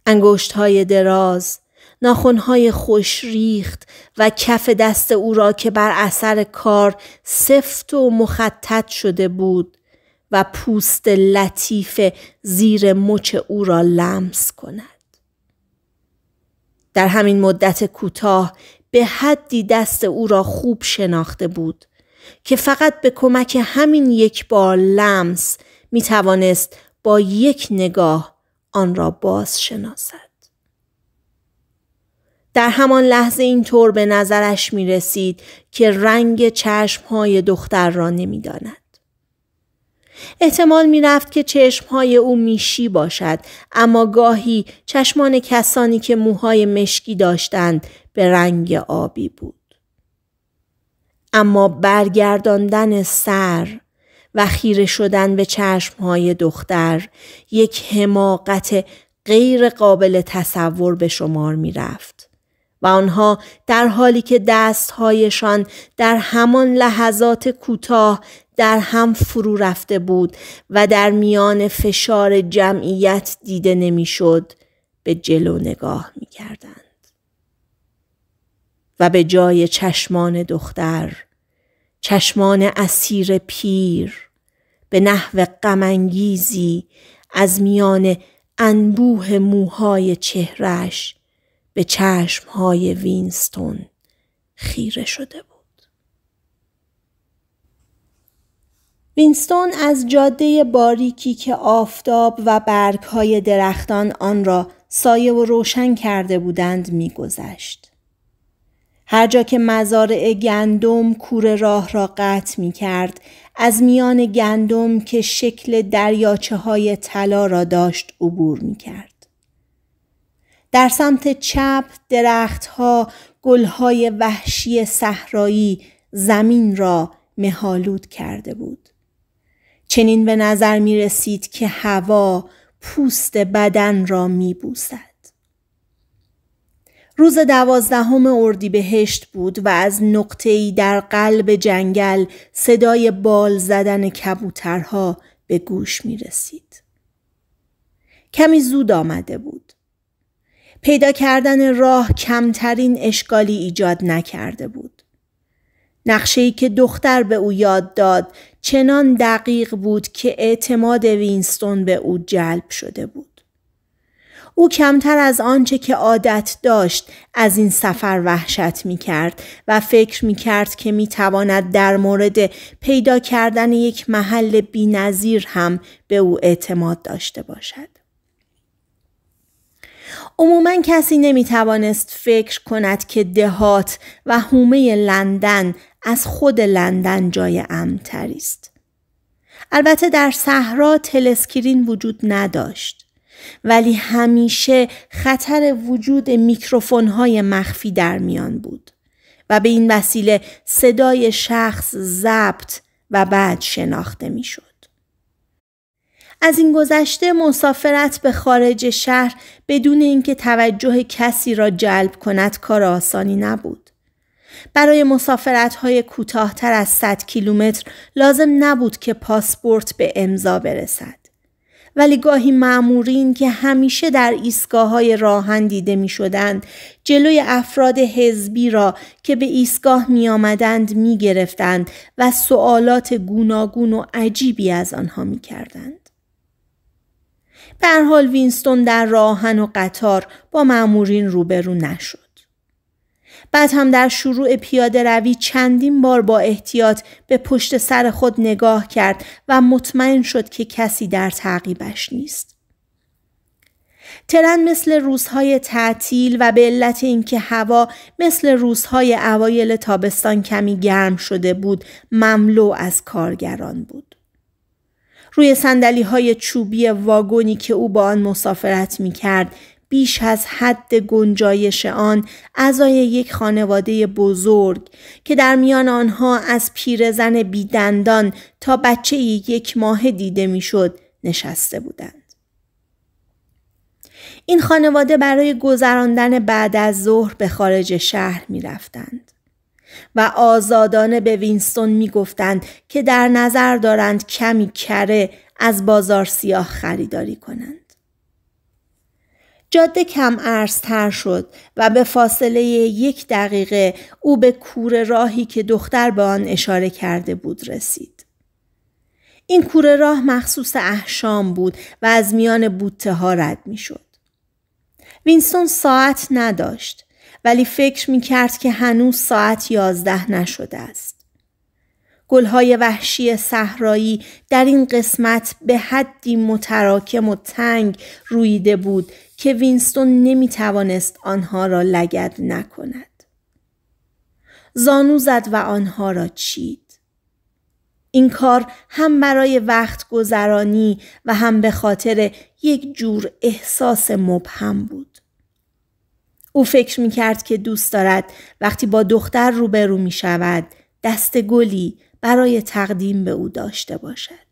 انگشت های دراز، ناخونهای خوش ریخت و کف دست او را که بر اثر کار سفت و مخطط شده بود و پوست لطیف زیر مچ او را لمس کند. در همین مدت کوتاه به حدی دست او را خوب شناخته بود که فقط به کمک همین یک بار لمس می توانست با یک نگاه آن را باز شناسد. در همان لحظه این طور به نظرش می رسید که رنگ های دختر را نمی داند. احتمال رفت که چشمهای او میشی باشد اما گاهی چشمان کسانی که موهای مشکی داشتند به رنگ آبی بود. اما برگرداندن سر و خیره شدن به چشمهای دختر یک حماقت غیر قابل تصور به شمار می رفت. و آنها در حالی که دستهایشان در همان لحظات کوتاه در هم فرو رفته بود و در میان فشار جمعیت دیده نمیشد به جلو نگاه می کردند. و به جای چشمان دختر چشمان اسیر پیر به نحو غمانگیزی از میان انبوه موهای چهرش به چشمهای وینستون خیره شده بود. وینستون از جاده باریکی که آفتاب و برگهای درختان آن را سایه و روشن کرده بودند میگذشت. هر جا که مزارع گندم کور راه را قطع می کرد، از میان گندم که شکل دریاچه های طلا را داشت عبور می کرد. در سمت چپ درختها گلهای وحشی صحرایی زمین را مهالود کرده بود. چنین به نظر می رسید که هوا پوست بدن را می بوسد. روز دوازدهم اردیبهشت بود و از ای در قلب جنگل صدای بال زدن کبوترها به گوش می رسید. کمی زود آمده بود. پیدا کردن راه کمترین اشکالی ایجاد نکرده بود. نقشه ای که دختر به او یاد داد چنان دقیق بود که اعتماد وینستون به او جلب شده بود. او کمتر از آنچه که عادت داشت از این سفر وحشت می کرد و فکر می کرد که می تواند در مورد پیدا کردن یک محل بینظیر هم به او اعتماد داشته باشد. عموما کسی نمی توانست فکر کند که دهات و حومه لندن از خود لندن جای امتری است. البته در صحرا تلسکرین وجود نداشت ولی همیشه خطر وجود های مخفی در میان بود و به این وسیله صدای شخص ضبط و بعد شناخته میشد. از این گذشته مسافرت به خارج شهر بدون اینکه توجه کسی را جلب کند کار آسانی نبود. برای مسافرت‌های کوتاهتر از 100 کیلومتر لازم نبود که پاسپورت به امضا برسد. ولی گاهی معمورین که همیشه در ایستگاه های راهن دیده می شدند جلوی افراد حزبی را که به ایستگاه می آمدند می گرفتند و سوالات گوناگون و عجیبی از آنها می کردند. به حال وینستون در راهن و قطار با معمورین روبرو نشد. بعد هم در شروع پیاده روی چندین بار با احتیاط به پشت سر خود نگاه کرد و مطمئن شد که کسی در تعقیبش نیست. ترن مثل روزهای تعطیل و به علت اینکه هوا مثل روزهای اوایل تابستان کمی گرم شده بود مملو از کارگران بود. روی سندلی های چوبی واگونی که او با آن مسافرت می کرد بیش از حد گنجایش آن اعضای یک خانواده بزرگ که در میان آنها از پیرزن بیدندان تا بچه یک ماه دیده میشد نشسته بودند. این خانواده برای گذراندن بعد از ظهر به خارج شهر می رفتند. و آزادانه به وینستون می گفتند که در نظر دارند کمی کره از بازار سیاه خریداری کنند. جاده کم ارزتر شد و به فاصله یک دقیقه او به کوره راهی که دختر به آن اشاره کرده بود رسید. این کوره راه مخصوص احشام بود و از میان بوته ها رد می شد. وینستون ساعت نداشت ولی فکر می کرد که هنوز ساعت یازده نشده است. گلهای وحشی صحرایی در این قسمت به حدی متراکم و تنگ رویده بود که وینستون نمی توانست آنها را لگد نکند. زانو زد و آنها را چید. این کار هم برای وقت گذرانی و هم به خاطر یک جور احساس مبهم بود. او فکر می کرد که دوست دارد وقتی با دختر روبرو می شود دست گلی برای تقدیم به او داشته باشد.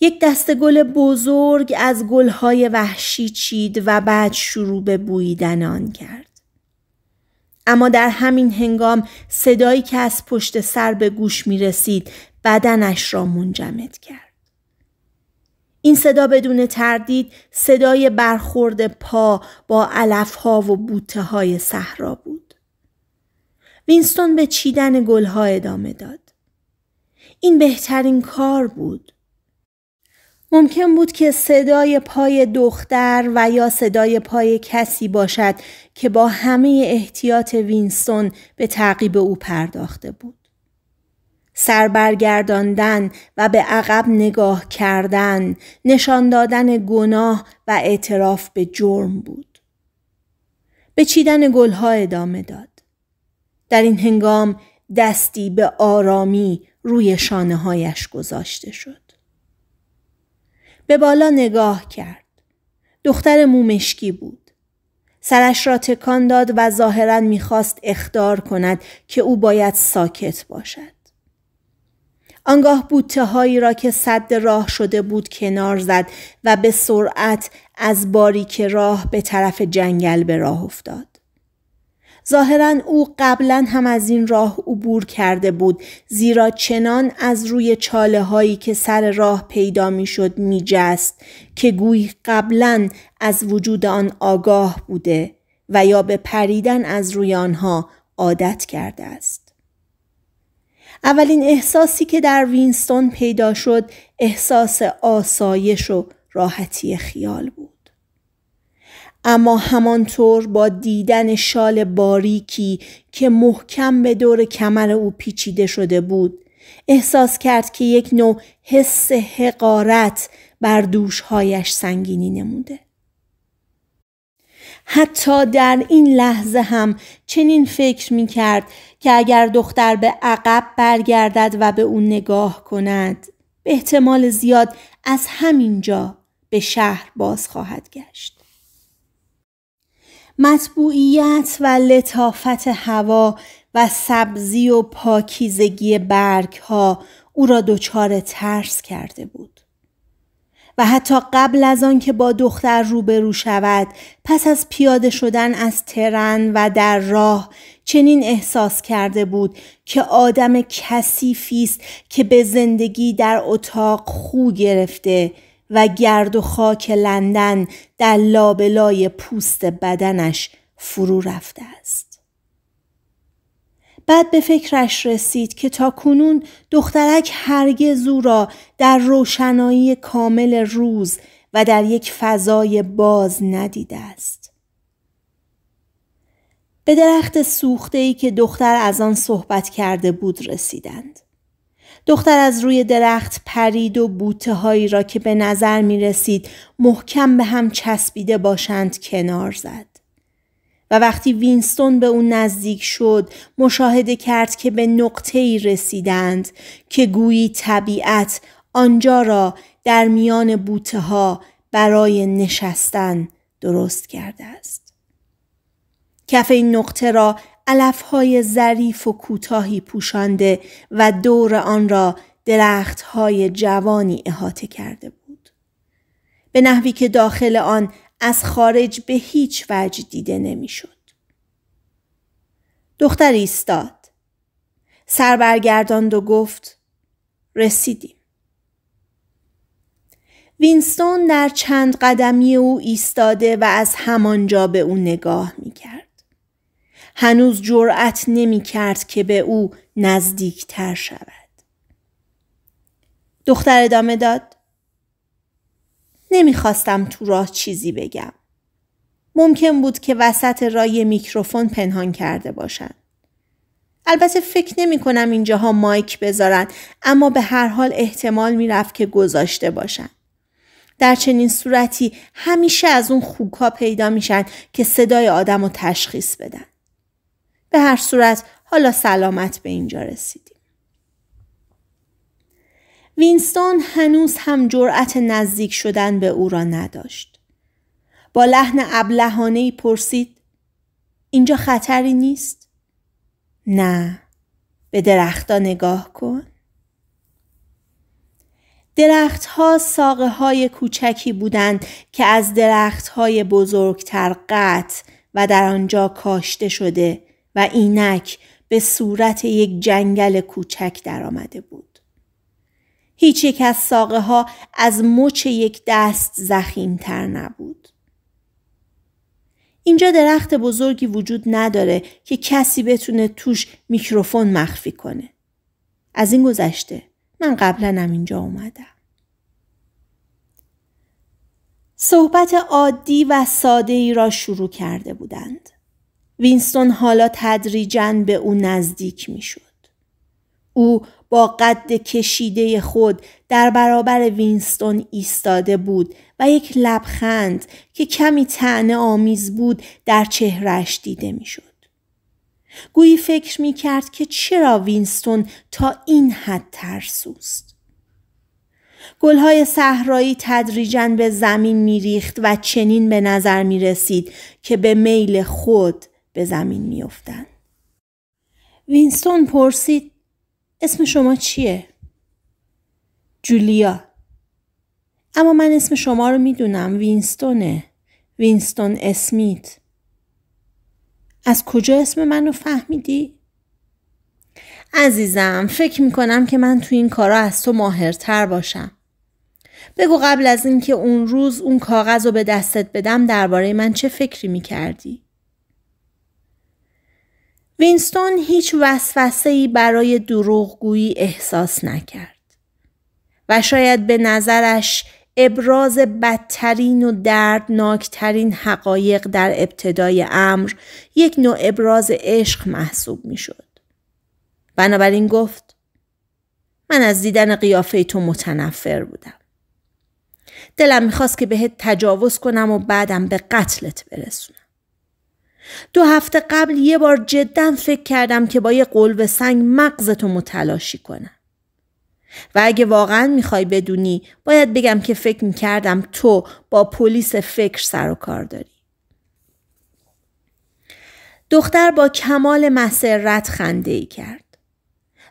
یک دست گل بزرگ از گلهای وحشی چید و بعد شروع به بوییدن آن کرد. اما در همین هنگام صدایی که از پشت سر به گوش می رسید بدنش را منجمد کرد. این صدا بدون تردید صدای برخورد پا با علفها و بوته های صحرا بود. وینستون به چیدن گلها ادامه داد. این بهترین کار بود. ممکن بود که صدای پای دختر و یا صدای پای کسی باشد که با همه احتیاط وینستون به تعقیب او پرداخته بود. سربرگرداندن و به عقب نگاه کردن، نشان دادن گناه و اعتراف به جرم بود. به چیدن گلها ادامه داد. در این هنگام دستی به آرامی روی شانه هایش گذاشته شد. به بالا نگاه کرد. دختر مومشکی بود. سرش را تکان داد و ظاهرا میخواست اخدار کند که او باید ساکت باشد. آنگاه بوته هایی را که صد راه شده بود کنار زد و به سرعت از باریک راه به طرف جنگل به راه افتاد. ظاهرا او قبلا هم از این راه عبور کرده بود زیرا چنان از روی چاله هایی که سر راه پیدا میشد میجست که گویی قبلا از وجود آن آگاه بوده و یا به پریدن از روی آنها عادت کرده است اولین احساسی که در وینستون پیدا شد احساس آسایش و راحتی خیال بود اما همانطور با دیدن شال باریکی که محکم به دور کمر او پیچیده شده بود احساس کرد که یک نوع حس حقارت بر دوشهایش سنگینی نموده حتی در این لحظه هم چنین فکر می کرد که اگر دختر به عقب برگردد و به او نگاه کند به احتمال زیاد از همینجا به شهر باز خواهد گشت. مطبوعیت و لطافت هوا و سبزی و پاکیزگی برگ ها او را دچار ترس کرده بود. و حتی قبل از آن که با دختر روبرو شود پس از پیاده شدن از ترن و در راه چنین احساس کرده بود که آدم کسیفیست که به زندگی در اتاق خو گرفته و گرد و خاک لندن در لابلای پوست بدنش فرو رفته است. بعد به فکرش رسید که تا کنون دخترک هرگز او را در روشنایی کامل روز و در یک فضای باز ندیده است. به درخت سوخته ای که دختر از آن صحبت کرده بود رسیدند. دختر از روی درخت پرید و بوته هایی را که به نظر می رسید محکم به هم چسبیده باشند کنار زد. و وقتی وینستون به او نزدیک شد مشاهده کرد که به نقطه ای رسیدند که گویی طبیعت آنجا را در میان بوته ها برای نشستن درست کرده است. کف این نقطه را علفهای ظریف و کوتاهی پوشانده و دور آن را درختهای جوانی احاطه کرده بود. به نحوی که داخل آن از خارج به هیچ وجه دیده نمیشد. دختر ایستاد. سر برگرداند و گفت رسیدیم. وینستون در چند قدمی او ایستاده و از همانجا به او نگاه می کرد. هنوز جرأت نمی کرد که به او تر شود. دختر ادامه داد. نمیخواستم تو راه چیزی بگم. ممکن بود که وسط رای میکروفون پنهان کرده باشن. البته فکر نمی کنم اینجاها مایک بذارن اما به هر حال احتمال میرفت که گذاشته باشن. در چنین صورتی همیشه از اون خوکا پیدا میشن که صدای آدم رو تشخیص بدن. به هر صورت حالا سلامت به اینجا رسیدیم. وینستون هنوز هم جرأت نزدیک شدن به او را نداشت. با لحن ابلهانه پرسید اینجا خطری نیست؟ نه به درختها نگاه کن. درختها ساقه های کوچکی بودند که از درختهای بزرگتر قطع و در آنجا کاشته شده و اینک به صورت یک جنگل کوچک درآمده بود. هیچ یک از ساقه ها از مچ یک دست زخیم تر نبود. اینجا درخت بزرگی وجود نداره که کسی بتونه توش میکروفون مخفی کنه. از این گذشته من قبلا هم اینجا اومدم. صحبت عادی و ساده ای را شروع کرده بودند. وینستون حالا تدریجا به او نزدیک میشد. او با قد کشیده خود در برابر وینستون ایستاده بود و یک لبخند که کمی تعنه آمیز بود در چهرش دیده میشد. گویی فکر می کرد که چرا وینستون تا این حد ترسوست. گلهای صحرایی تدریجا به زمین ریخت و چنین به نظر می رسید که به میل خود به زمین میافتند. وینستون پرسید اسم شما چیه؟ جولیا اما من اسم شما رو میدونم وینستونه وینستون اسمیت از کجا اسم من رو فهمیدی؟ عزیزم فکر میکنم که من تو این کارا از تو ماهرتر باشم بگو قبل از اینکه اون روز اون کاغذ رو به دستت بدم درباره من چه فکری میکردی؟ وینستون هیچ وسوسه‌ای برای دروغگویی احساس نکرد و شاید به نظرش ابراز بدترین و دردناکترین حقایق در ابتدای امر یک نوع ابراز عشق محسوب میشد. بنابراین گفت من از دیدن قیافه تو متنفر بودم. دلم میخواست که بهت تجاوز کنم و بعدم به قتلت برسونم. دو هفته قبل یه بار جدا فکر کردم که با یه قلب سنگ مغزتو متلاشی کنم. و اگه واقعا میخوای بدونی باید بگم که فکر میکردم تو با پلیس فکر سر و کار داری. دختر با کمال مسرت خنده ای کرد.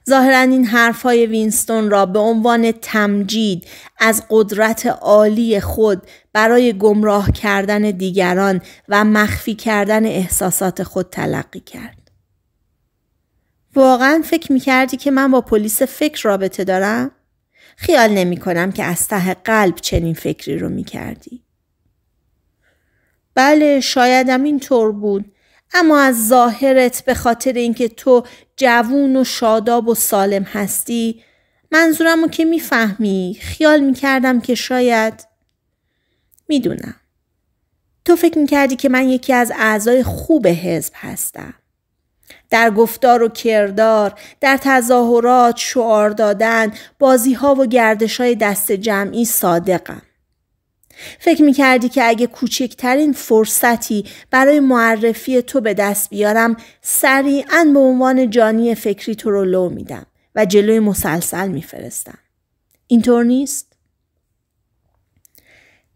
ظاهرا این حرفهای وینستون را به عنوان تمجید از قدرت عالی خود برای گمراه کردن دیگران و مخفی کردن احساسات خود تلقی کرد. واقعا فکر می کردی که من با پلیس فکر رابطه دارم؟ خیال نمی کنم که از ته قلب چنین فکری رو می بله شایدم این طور بود اما از ظاهرت به خاطر اینکه تو جوون و شاداب و سالم هستی منظورم رو که میفهمی خیال میکردم که شاید میدونم تو فکر میکردی که من یکی از اعضای خوب حزب هستم در گفتار و کردار، در تظاهرات، شعار دادن، بازی ها و گردش های دست جمعی صادقم. فکر می کردی که اگه کوچکترین فرصتی برای معرفی تو به دست بیارم سریعا به عنوان جانی فکری تو رو لو میدم و جلوی مسلسل میفرستم. اینطور نیست؟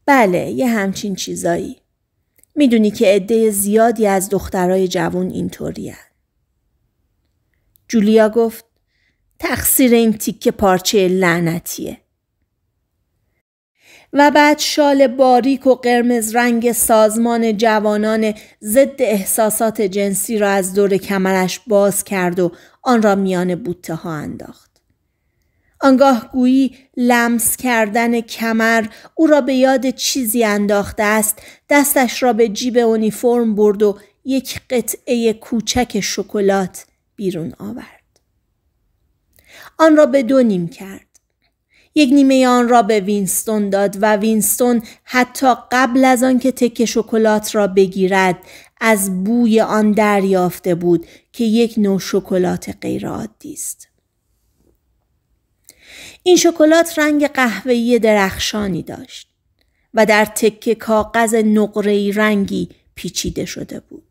بله یه همچین چیزایی. میدونی که عده زیادی از دخترای جوان اینطوریه. جولیا گفت تقصیر این تیک پارچه لعنتیه. و بعد شال باریک و قرمز رنگ سازمان جوانان ضد احساسات جنسی را از دور کمرش باز کرد و آن را میان بوته ها انداخت. آنگاه گویی لمس کردن کمر او را به یاد چیزی انداخته است دستش را به جیب اونیفرم برد و یک قطعه کوچک شکلات بیرون آورد. آن را به دو نیم کرد. یک نیمه آن را به وینستون داد و وینستون حتی قبل از که تک شکلات را بگیرد از بوی آن دریافته بود که یک نوع شکلات غیرعادی است این شکلات رنگ قهوه‌ای درخشانی داشت و در تکه کاغذ نقره‌ای رنگی پیچیده شده بود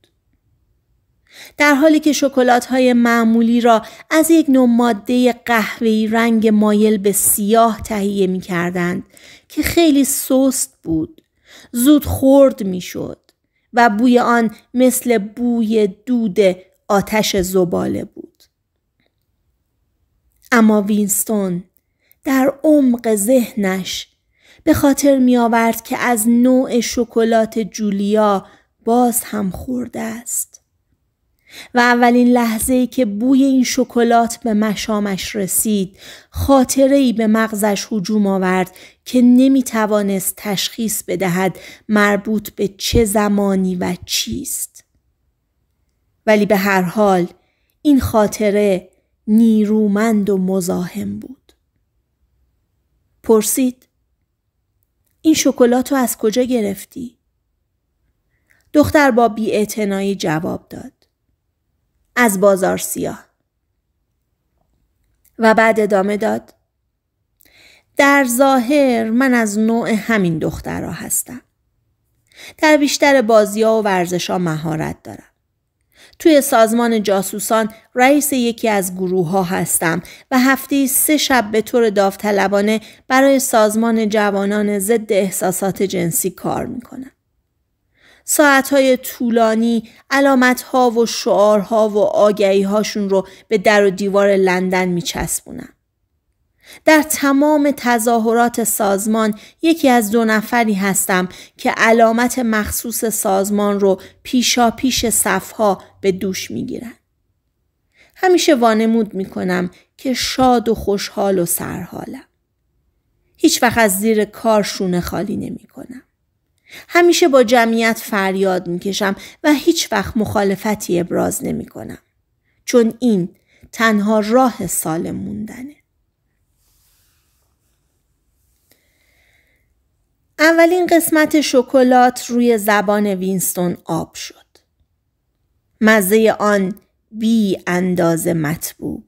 در حالی که شکلات های معمولی را از یک نوع ماده قهوه‌ای رنگ مایل به سیاه تهیه می کردند که خیلی سست بود. زود خورد می و بوی آن مثل بوی دود آتش زباله بود. اما وینستون در عمق ذهنش به خاطر می آورد که از نوع شکلات جولیا باز هم خورده است. و اولین لحظه ای که بوی این شکلات به مشامش رسید خاطره ای به مغزش هجوم آورد که نمی توانست تشخیص بدهد مربوط به چه زمانی و چیست ولی به هر حال این خاطره نیرومند و مزاحم بود پرسید این شکلات رو از کجا گرفتی؟ دختر با بی جواب داد از بازار سیاه و بعد ادامه داد در ظاهر من از نوع همین دخترها هستم در بیشتر بازی و ورزش ها مهارت دارم توی سازمان جاسوسان رئیس یکی از گروه ها هستم و هفته سه شب به طور داوطلبانه برای سازمان جوانان ضد احساسات جنسی کار میکنم. ساعتهای طولانی علامتها و شعارها و آگهیهاشون رو به در و دیوار لندن چسبونم. در تمام تظاهرات سازمان یکی از دو نفری هستم که علامت مخصوص سازمان رو پیشا پیش صفها به دوش گیرن. همیشه وانمود کنم که شاد و خوشحال و سرحالم. هیچ وقت از زیر کار شونه خالی نمیکنم. همیشه با جمعیت فریاد میکشم و هیچ وقت مخالفتی ابراز کنم. چون این تنها راه سالم موندنه اولین قسمت شکلات روی زبان وینستون آب شد مزه آن بی اندازه مطبوع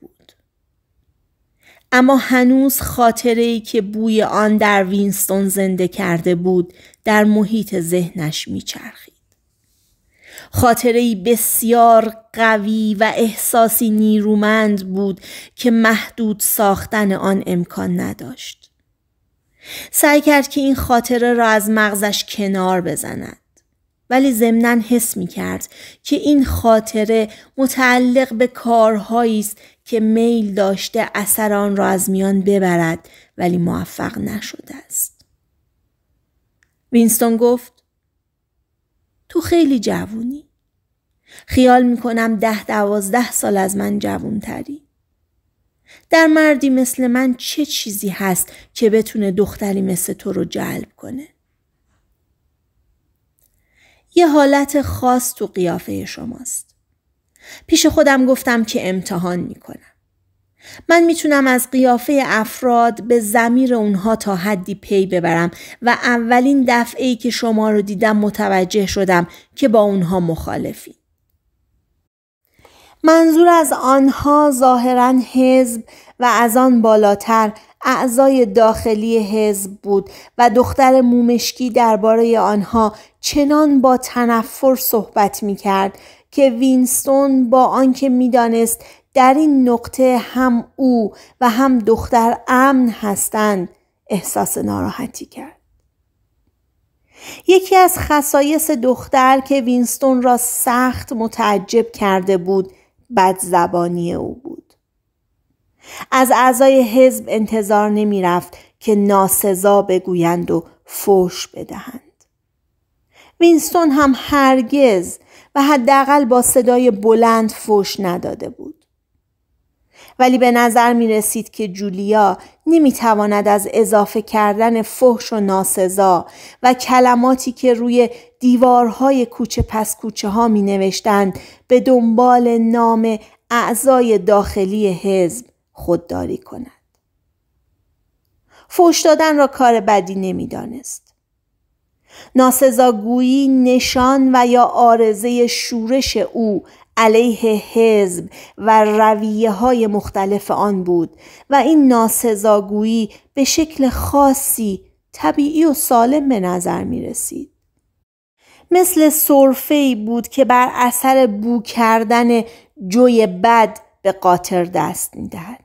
اما هنوز خاطره ای که بوی آن در وینستون زنده کرده بود در محیط ذهنش میچرخید. خاطره ای بسیار قوی و احساسی نیرومند بود که محدود ساختن آن امکان نداشت. سعی کرد که این خاطره را از مغزش کنار بزند. ولی ضمنا حس می کرد که این خاطره متعلق به کارهایی است که میل داشته اثر آن را از میان ببرد ولی موفق نشده است. وینستون گفت تو خیلی جوونی. خیال می کنم ده دوازده سال از من جوون تری. در مردی مثل من چه چیزی هست که بتونه دختری مثل تو رو جلب کنه؟ یه حالت خاص تو قیافه شماست. پیش خودم گفتم که امتحان میکنم. من میتونم از قیافه افراد به زمیر اونها تا حدی پی ببرم و اولین دفعه ای که شما رو دیدم متوجه شدم که با اونها مخالفی. منظور از آنها ظاهرا حزب و از آن بالاتر اعضای داخلی حزب بود و دختر مومشکی درباره آنها چنان با تنفر صحبت می کرد که وینستون با آنکه میدانست در این نقطه هم او و هم دختر امن هستند احساس ناراحتی کرد. یکی از خصایص دختر که وینستون را سخت متعجب کرده بود بدزبانی او بود. از اعضای حزب انتظار نمی رفت که ناسزا بگویند و فوش بدهند. وینستون هم هرگز و حداقل با صدای بلند فوش نداده بود. ولی به نظر می رسید که جولیا نمی تواند از اضافه کردن فحش و ناسزا و کلماتی که روی دیوارهای کوچه پس کوچه ها می نوشتند به دنبال نام اعضای داخلی حزب خودداری کند. فوش دادن را کار بدی دانست ناسزاگویی نشان و یا آرزه شورش او علیه حزب و رویه های مختلف آن بود و این ناسزاگویی به شکل خاصی طبیعی و سالم به نظر می رسید. مثل صرفه بود که بر اثر بو کردن جوی بد به قاطر دست می دهد.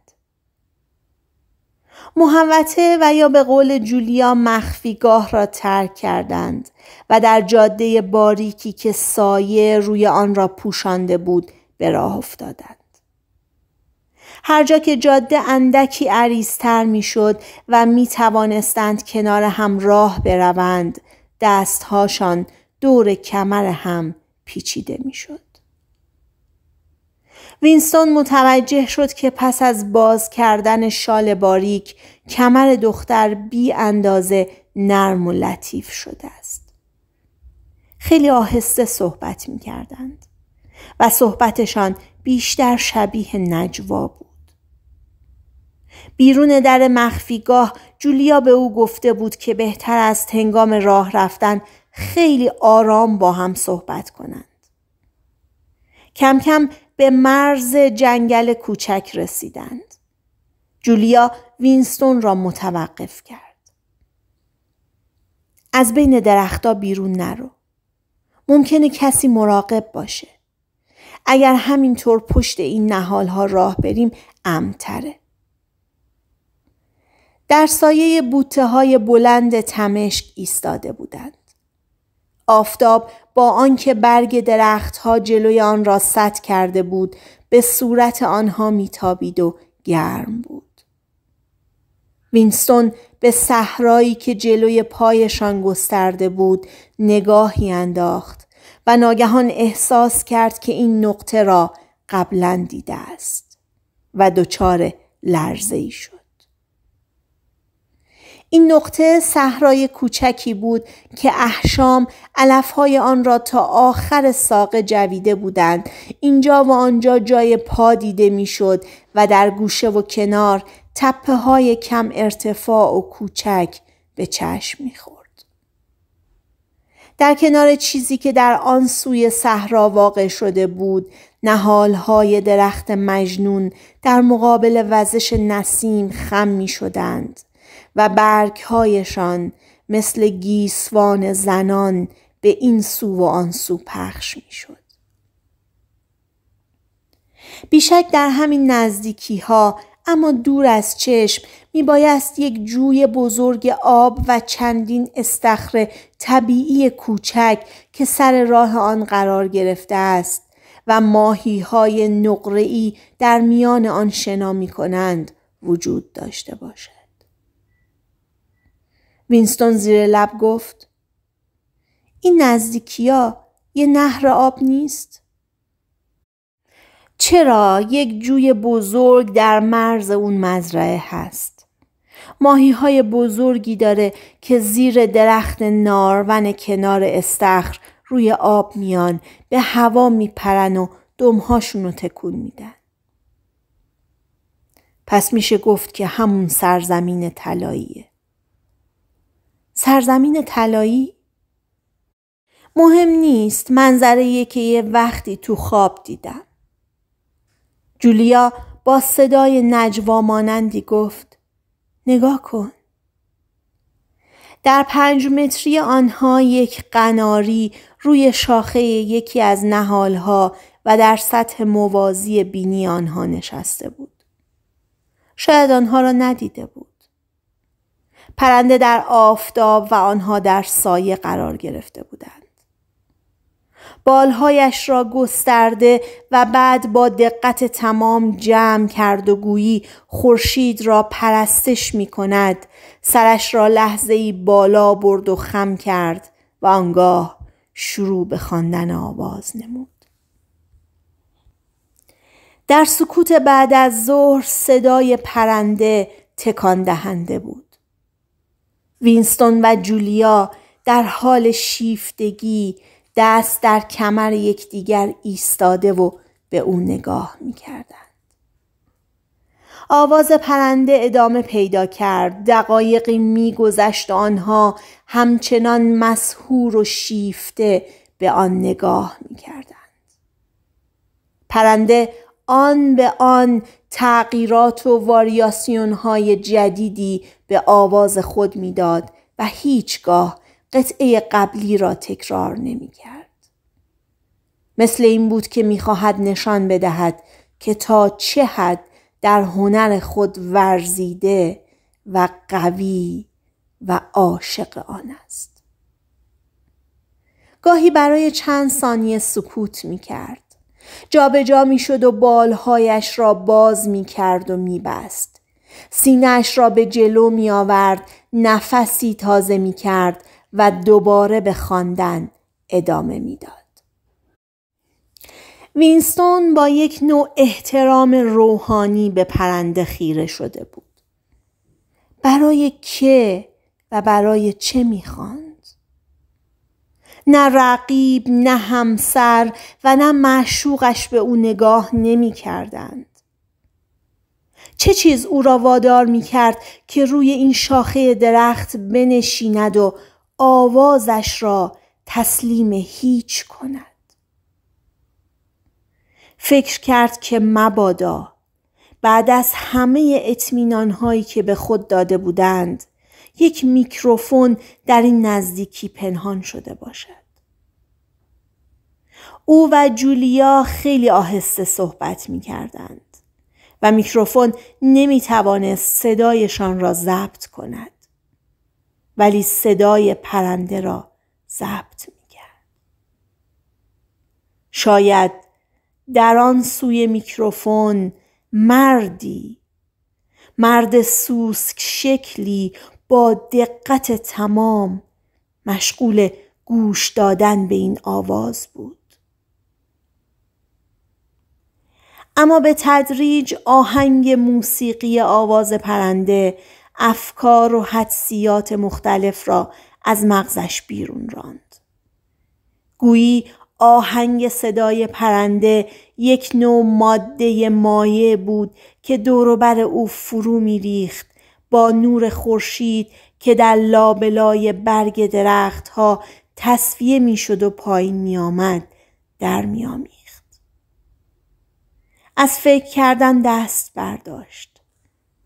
محوته و یا به قول جولیا مخفیگاه را ترک کردند و در جاده باریکی که سایه روی آن را پوشانده بود به راه افتادند. هر جا که جاده اندکی می میشد و می توانستند کنار هم راه بروند دستهاشان دور کمر هم پیچیده شد. وینستون متوجه شد که پس از باز کردن شال باریک کمر دختر بی اندازه نرم و لطیف شده است. خیلی آهسته صحبت می کردند و صحبتشان بیشتر شبیه نجوا بود. بیرون در مخفیگاه جولیا به او گفته بود که بهتر از هنگام راه رفتن خیلی آرام با هم صحبت کنند. کم کم به مرز جنگل کوچک رسیدند. جولیا وینستون را متوقف کرد. از بین درختا بیرون نرو. ممکنه کسی مراقب باشه. اگر همینطور پشت این ها راه بریم امتره. در سایه بوته های بلند تمشک ایستاده بودند. آفتاب با آنکه برگ درختها جلوی آن را سد کرده بود به صورت آنها میتابید و گرم بود وینستون به صحرایی که جلوی پایشان گسترده بود نگاهی انداخت و ناگهان احساس کرد که این نقطه را قبلا دیده است و دچار لرزه ای شد این نقطه صحرای کوچکی بود که احشام علفهای آن را تا آخر ساقه جویده بودند اینجا و آنجا جای پا دیده میشد و در گوشه و کنار تپه های کم ارتفاع و کوچک به چشم میخورد در کنار چیزی که در آن سوی صحرا واقع شده بود نهالهای درخت مجنون در مقابل وزش نسیم خم می شدند. و برگهایشان مثل گیسوان زنان به این سو و آن سو پخش می شد. بیشک در همین نزدیکی ها اما دور از چشم می بایست یک جوی بزرگ آب و چندین استخر طبیعی کوچک که سر راه آن قرار گرفته است و ماهی های در میان آن شنا می کنند وجود داشته باشد. وینستون زیر لب گفت این ها یه نهر آب نیست؟ چرا یک جوی بزرگ در مرز اون مزرعه هست؟ ماهی های بزرگی داره که زیر درخت نارون کنار استخر روی آب میان به هوا میپرن و دمهاشون رو تکون میدن. پس میشه گفت که همون سرزمین طلاییه. سرزمین طلایی مهم نیست منظره که یه وقتی تو خواب دیدم جولیا با صدای نجوا مانندی گفت نگاه کن در پنج متری آنها یک قناری روی شاخه یکی از نهالها و در سطح موازی بینی آنها نشسته بود. شاید آنها را ندیده بود. پرنده در آفتاب و آنها در سایه قرار گرفته بودند. بالهایش را گسترده و بعد با دقت تمام جمع کرد و گویی خورشید را پرستش می کند سرش را لحظه ای بالا برد و خم کرد و آنگاه شروع به خواندن آواز نمود در سکوت بعد از ظهر صدای پرنده تکان دهنده بود وینستون و جولیا در حال شیفتگی دست در کمر یکدیگر ایستاده و به او نگاه میکردند آواز پرنده ادامه پیدا کرد دقایقی میگذشت آنها همچنان مسهور و شیفته به آن نگاه میکردند پرنده آن به آن تغییرات و واریاسیون های جدیدی به آواز خود میداد و هیچگاه قطعه قبلی را تکرار نمیکرد. مثل این بود که میخواهد نشان بدهد که تا چه حد در هنر خود ورزیده و قوی و عاشق آن است. گاهی برای چند ثانیه سکوت می کرد. جابجا جا می شد و بالهایش را باز می و می سینهاش را به جلو می آورد نفسی تازه می کرد و دوباره به خواندن ادامه میداد. وینستون با یک نوع احترام روحانی به پرنده خیره شده بود. برای که و برای چه میخواند؟ نه رقیب، نه همسر و نه معشوقش به او نگاه نمی کردند. چه چیز او را وادار می کرد که روی این شاخه درخت بنشیند و آوازش را تسلیم هیچ کند فکر کرد که مبادا بعد از همه اطمینان هایی که به خود داده بودند یک میکروفون در این نزدیکی پنهان شده باشد او و جولیا خیلی آهسته صحبت می کردند و میکروفون نمی صدایشان را ضبط کند. ولی صدای پرنده را ضبط می شاید در آن سوی میکروفون مردی مرد سوسک شکلی با دقت تمام مشغول گوش دادن به این آواز بود. اما به تدریج آهنگ موسیقی آواز پرنده افکار و حدسیات مختلف را از مغزش بیرون راند. گویی آهنگ صدای پرنده یک نوع ماده مایع بود که دوروبر او فرو ریخت با نور خورشید که در لابلای برگ درختها تصفیه شد و پایین آمد در میامی. از فکر کردن دست برداشت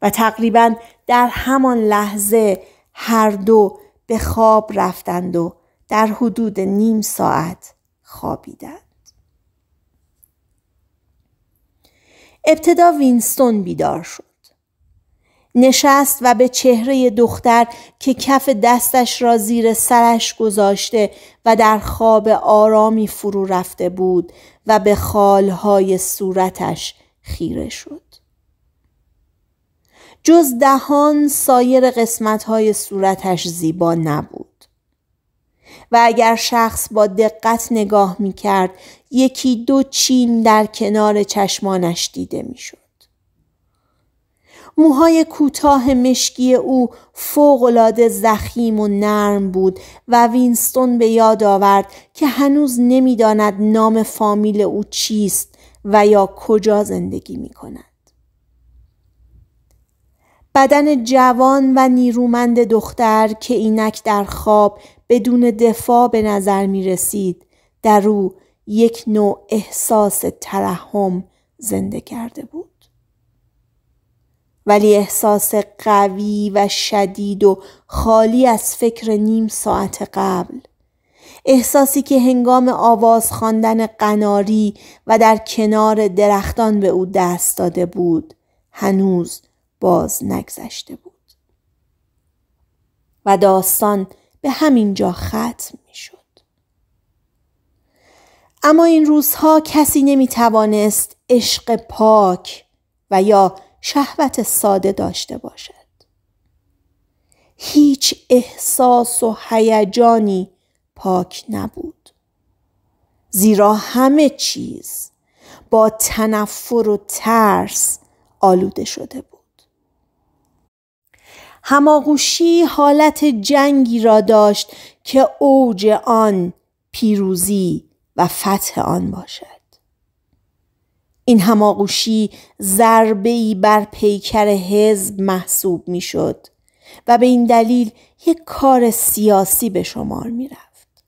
و تقریبا در همان لحظه هر دو به خواب رفتند و در حدود نیم ساعت خوابیدند. ابتدا وینستون بیدار شد. نشست و به چهره دختر که کف دستش را زیر سرش گذاشته و در خواب آرامی فرو رفته بود و به خالهای صورتش خیره شد. جز دهان سایر قسمتهای صورتش زیبا نبود. و اگر شخص با دقت نگاه می کرد یکی دو چین در کنار چشمانش دیده می شد. موهای کوتاه مشکی او فوقالعاده زخیم و نرم بود و وینستون به یاد آورد که هنوز نمیداند نام فامیل او چیست و یا کجا زندگی می کند. بدن جوان و نیرومند دختر که اینک در خواب بدون دفاع به نظر می رسید در او یک نوع احساس ترحم زنده کرده بود. ولی احساس قوی و شدید و خالی از فکر نیم ساعت قبل احساسی که هنگام آواز خواندن قناری و در کنار درختان به او دست داده بود هنوز باز نگذشته بود و داستان به همین جا ختم می شد. اما این روزها کسی نمی توانست عشق پاک و یا شهوت ساده داشته باشد هیچ احساس و هیجانی پاک نبود زیرا همه چیز با تنفر و ترس آلوده شده بود هماغوشی حالت جنگی را داشت که اوج آن پیروزی و فتح آن باشد این هماغوشی ای بر پیکر حزب محسوب میشد و به این دلیل یک کار سیاسی به شمار رفت.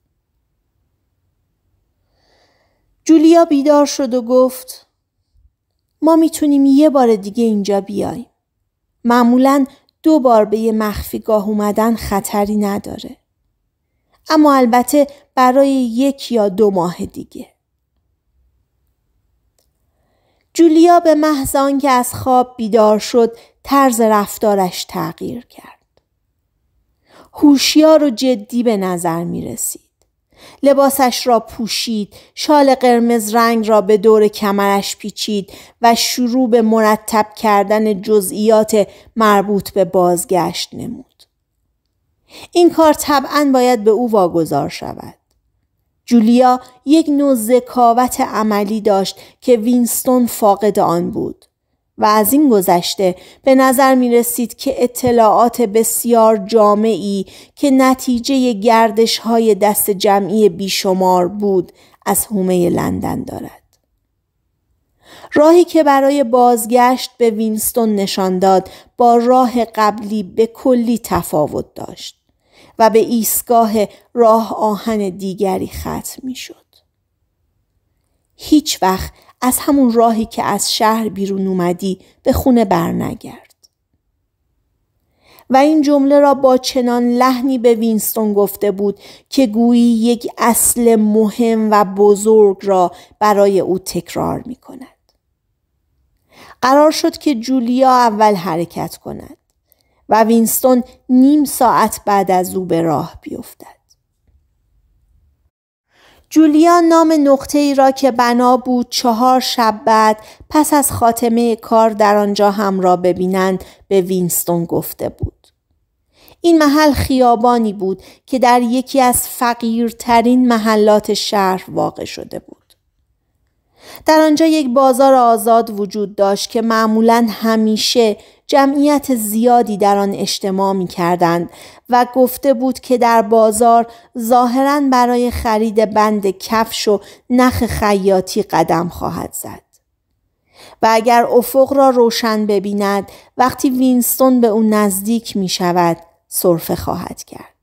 جولیا بیدار شد و گفت ما میتونیم یه بار دیگه اینجا بیاییم. معمولا دو بار به یه مخفیگاه اومدن خطری نداره اما البته برای یک یا دو ماه دیگه جولیا به محض که از خواب بیدار شد طرز رفتارش تغییر کرد. هوشیار و جدی به نظر می رسید. لباسش را پوشید، شال قرمز رنگ را به دور کمرش پیچید و شروع به مرتب کردن جزئیات مربوط به بازگشت نمود. این کار طبعا باید به او واگذار شود. جولیا یک نوع ذکاوت عملی داشت که وینستون فاقد آن بود و از این گذشته به نظر می رسید که اطلاعات بسیار جامعی که نتیجه گردش های دست جمعی بیشمار بود از هومه لندن دارد. راهی که برای بازگشت به وینستون نشان داد با راه قبلی به کلی تفاوت داشت. و به ایستگاه راه آهن دیگری ختم میشد. شد. هیچ وقت از همون راهی که از شهر بیرون اومدی به خونه برنگرد. و این جمله را با چنان لحنی به وینستون گفته بود که گویی یک اصل مهم و بزرگ را برای او تکرار می کند. قرار شد که جولیا اول حرکت کند. و وینستون نیم ساعت بعد از او به راه بیفتد. جولیان نام نقطه ای را که بنا بود چهار شب بعد پس از خاتمه کار در آنجا هم را ببینند به وینستون گفته بود. این محل خیابانی بود که در یکی از فقیرترین محلات شهر واقع شده بود. در آنجا یک بازار آزاد وجود داشت که معمولا همیشه جمعیت زیادی در آن اجتماع می کردند و گفته بود که در بازار ظاهرا برای خرید بند کفش و نخ خیاطی قدم خواهد زد. و اگر افق را روشن ببیند وقتی وینستون به او نزدیک می شود صرفه خواهد کرد.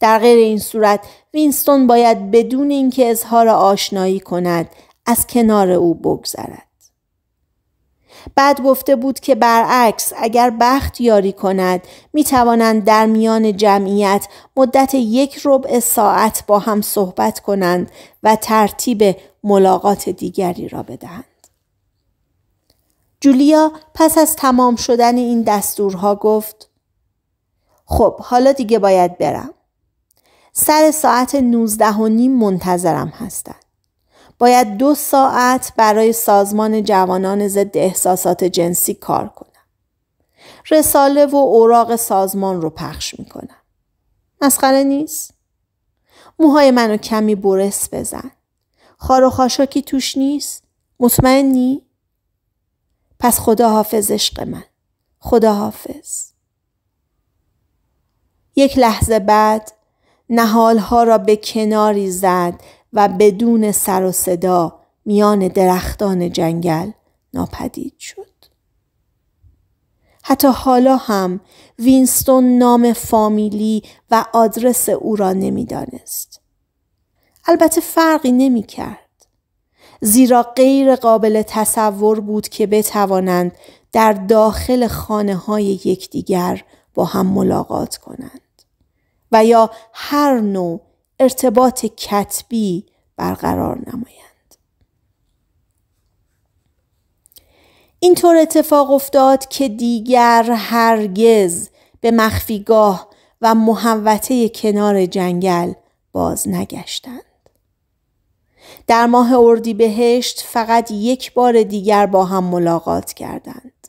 در غیر این صورت وینستون باید بدون اینکه اظهار آشنایی کند از کنار او بگذرد. بعد گفته بود که برعکس اگر بخت یاری کند می توانند در میان جمعیت مدت یک ربع ساعت با هم صحبت کنند و ترتیب ملاقات دیگری را بدهند. جولیا پس از تمام شدن این دستورها گفت خب حالا دیگه باید برم. سر ساعت نوزده و نیم منتظرم هستند. باید دو ساعت برای سازمان جوانان ضد احساسات جنسی کار کنم. رساله و اوراق سازمان رو پخش میکنم. مسخره نیست؟ موهای منو کمی برس بزن. خار و خاشاکی توش نیست؟ مطمئنی؟ پس خدا حافظ عشق من. خدا حافظ. یک لحظه بعد ها را به کناری زد و بدون سر و صدا میان درختان جنگل ناپدید شد. حتی حالا هم وینستون نام فامیلی و آدرس او را نمیدانست. البته فرقی نمی کرد. زیرا غیر قابل تصور بود که بتوانند در داخل خانه های یکدیگر با هم ملاقات کنند و یا هر نوع ارتباط کتبی برقرار نمایند طور اتفاق افتاد که دیگر هرگز به مخفیگاه و محوطه کنار جنگل باز نگشتند در ماه اردیبهشت فقط یک بار دیگر با هم ملاقات کردند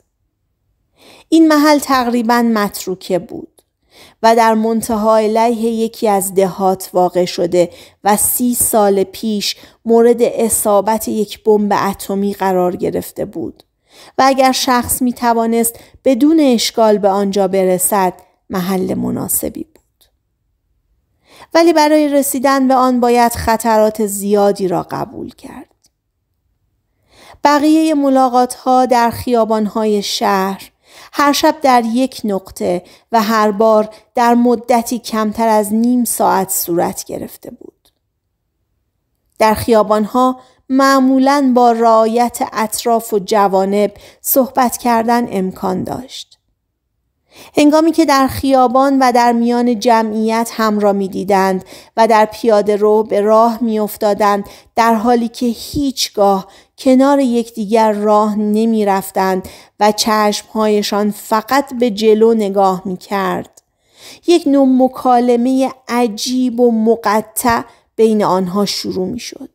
این محل تقریبا متروکه بود و در منتهای علیه یکی از دهات واقع شده و سی سال پیش مورد اصابت یک بمب اتمی قرار گرفته بود و اگر شخص می توانست بدون اشکال به آنجا برسد محل مناسبی بود. ولی برای رسیدن به آن باید خطرات زیادی را قبول کرد. بقیه ملاقات ها در خیابان های شهر هر شب در یک نقطه و هر بار در مدتی کمتر از نیم ساعت صورت گرفته بود. در خیابانها معمولا با رایت اطراف و جوانب صحبت کردن امکان داشت. هنگامی که در خیابان و در میان جمعیت هم را می دیدند و در پیاده رو به راه می افتادند در حالی که هیچگاه کنار یکدیگر راه نمی رفتند و چشمهایشان فقط به جلو نگاه می کرد. یک نوع مکالمه عجیب و مقطع بین آنها شروع می شد.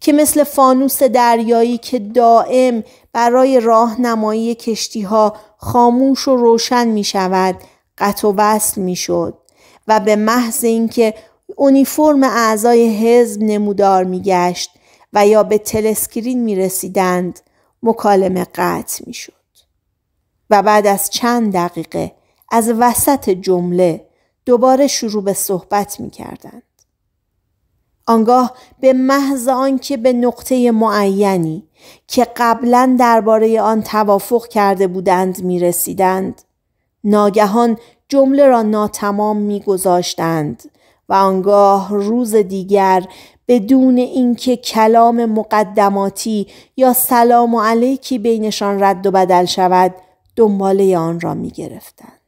که مثل فانوس دریایی که دائم برای راهنمایی کشتیها خاموش و روشن می شود قط و وصل می شد و به محض اینکه اونیفرم اعضای حزب نمودار می گشت و یا به تلسکرین می رسیدند مکالمه قطع می شد. و بعد از چند دقیقه از وسط جمله دوباره شروع به صحبت می کردند. آنگاه به محض آنکه به نقطه معینی که قبلا درباره آن توافق کرده بودند می رسیدند. ناگهان جمله را ناتمام می گذاشتند و آنگاه روز دیگر بدون اینکه کلام مقدماتی یا سلام و علیکی بینشان رد و بدل شود دنباله آن را می گرفتند.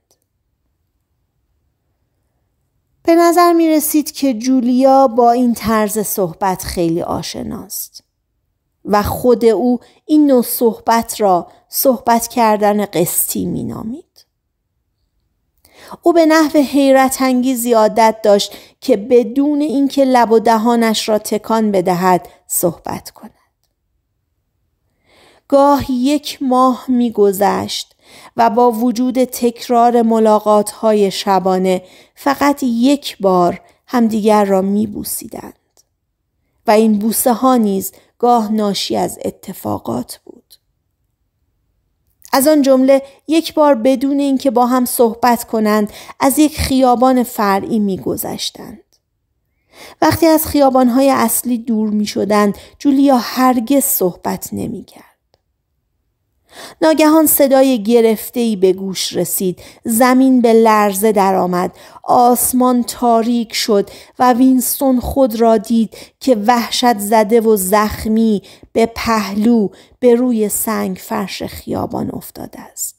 به نظر می رسید که جولیا با این طرز صحبت خیلی آشناست و خود او این نوع صحبت را صحبت کردن قسطی می نامید. او به نحو حیرت انگیزی عادت داشت که بدون اینکه لب و دهانش را تکان بدهد صحبت کند. گاه یک ماه میگذشت و با وجود تکرار ملاقات های شبانه فقط یک بار همدیگر را می بوسیدند. و این بوسه ها نیز گاه ناشی از اتفاقات بود. از آن جمله یک بار بدون اینکه با هم صحبت کنند از یک خیابان فرعی گذشتند وقتی از خیابانهای اصلی دور می شدند جولیا هرگز صحبت نمی کرد. ناگهان صدای گرفتهی به گوش رسید زمین به لرزه درآمد آسمان تاریک شد و وینستون خود را دید که وحشت زده و زخمی به پهلو به روی سنگ فرش خیابان افتاده است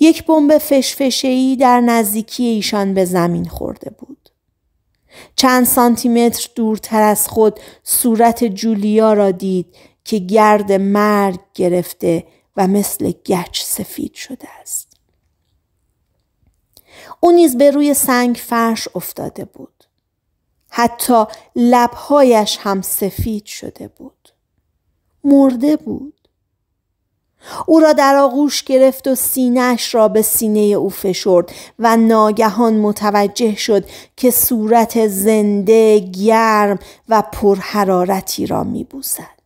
یک بمب فشفشهای در نزدیکی ایشان به زمین خورده بود چند سانتیمتر دورتر از خود صورت جولیا را دید که گرد مرگ گرفته و مثل گچ سفید شده است. او نیز به روی سنگ فرش افتاده بود. حتی لبهایش هم سفید شده بود. مرده بود. او را در آغوش گرفت و سینهش را به سینه او فشرد و ناگهان متوجه شد که صورت زنده، گرم و پرحرارتی را میبوسد.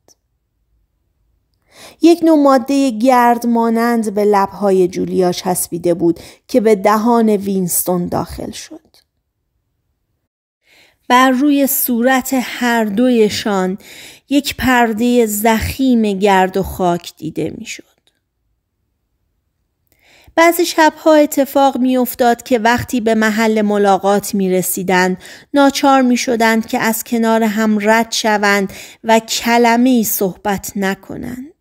یک نوع ماده گرد مانند به لبهای جولیا چسبیده بود که به دهان وینستون داخل شد. بر روی صورت هر دویشان یک پرده زخیم گرد و خاک دیده میشد. بعضی شبها اتفاق میافتاد که وقتی به محل ملاقات می رسیدن ناچار می شدند که از کنار هم رد شوند و کلمه صحبت نکنند.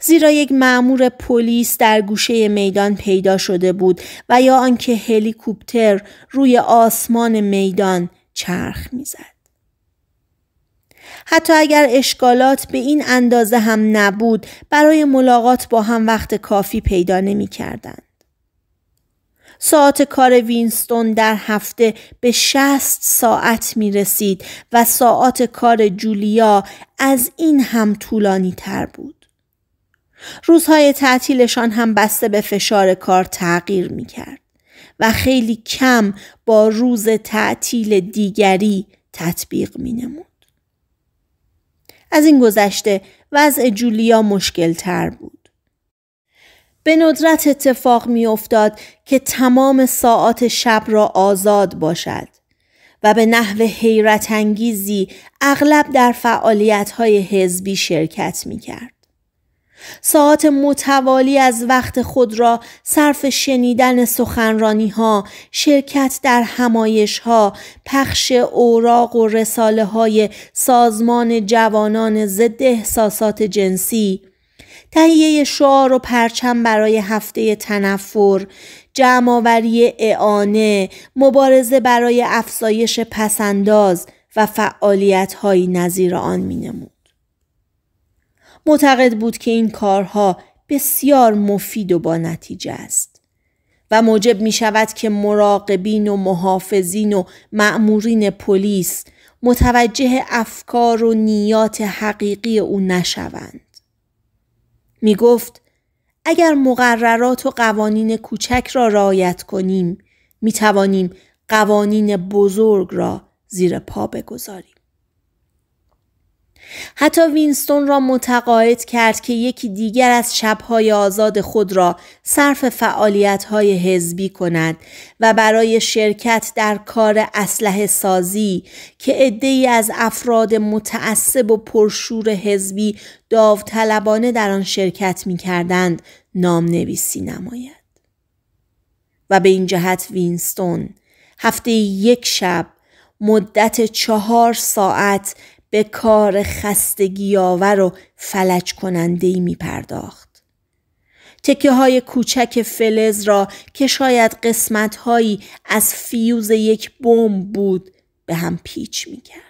زیرا یک معمور پلیس در گوشه میدان پیدا شده بود و یا آنکه هلیکوپتر روی آسمان میدان چرخ میزد. حتی اگر اشکالات به این اندازه هم نبود برای ملاقات با هم وقت کافی پیدا نمی کردن ساعت کار وینستون در هفته به 60 ساعت می رسید و ساعت کار جولیا از این هم طولانی تر بود. روزهای تعطیلشان هم بسته به فشار کار تغییر می کرد و خیلی کم با روز تعطیل دیگری تطبیق می نمود. از این گذشته وضع جولیا مشکل تر بود. به ندرت اتفاق می افتاد که تمام ساعات شب را آزاد باشد و به نحو حیرت انگیزی اغلب در فعالیت های حزبی شرکت می کرد. ساعت متوالی از وقت خود را صرف شنیدن سخنرانی ها، شرکت در همایش ها، پخش اوراق و رساله های سازمان جوانان ضد احساسات جنسی، تهیه شعار و پرچم برای هفته تنفر، جمعآوری اعانه، مبارزه برای افزایش پسنداز و فعالیت نظیر آن مینمود. معتقد بود که این کارها بسیار مفید و با نتیجه است و موجب می شود که مراقبین و محافظین و معمورین پلیس متوجه افکار و نیات حقیقی او نشوند. می گفت اگر مقررات و قوانین کوچک را رعایت کنیم می توانیم قوانین بزرگ را زیر پا بگذاریم. حتی وینستون را متقاعد کرد که یکی دیگر از شبهای آزاد خود را صرف فعالیتهای حزبی کند و برای شرکت در کار اسلحه سازی که ای از افراد متعصب و پرشور حزبی داوطلبانه در آن شرکت می کردند نام نویسی نماید. و به این جهت وینستون هفته یک شب مدت چهار ساعت به کار خستگی آور و فلج کننده می پرداخت. تکه های کوچک فلز را که شاید قسمت هایی از فیوز یک بمب بود به هم پیچ می کرد.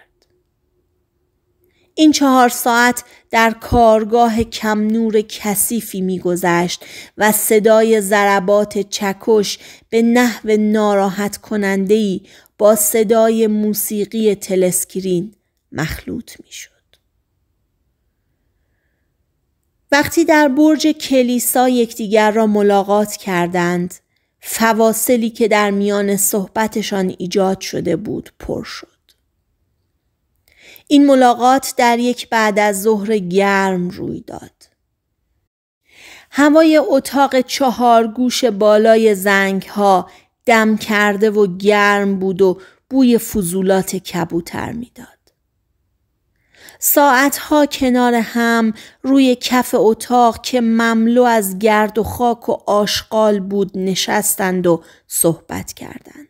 این چهار ساعت در کارگاه کم نور کثیفی میگذشت و صدای ضربات چکش به نحو ناراحت کننده با صدای موسیقی تلسکرین مخلوط می شد. وقتی در برج کلیسا یکدیگر را ملاقات کردند فواصلی که در میان صحبتشان ایجاد شده بود پر شد. این ملاقات در یک بعد از ظهر گرم روی داد. هوای اتاق چهار گوش بالای زنگ ها دم کرده و گرم بود و بوی فضولات کبوتر میداد. ساعتها کنار هم روی کف اتاق که مملو از گرد و خاک و آشغال بود نشستند و صحبت کردند.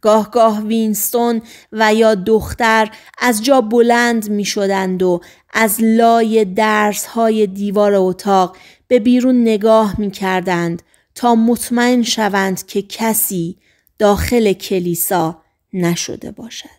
گاه گاه وینستون و یا دختر از جا بلند می شدند و از لای درس های دیوار اتاق به بیرون نگاه می کردند تا مطمئن شوند که کسی داخل کلیسا نشده باشد.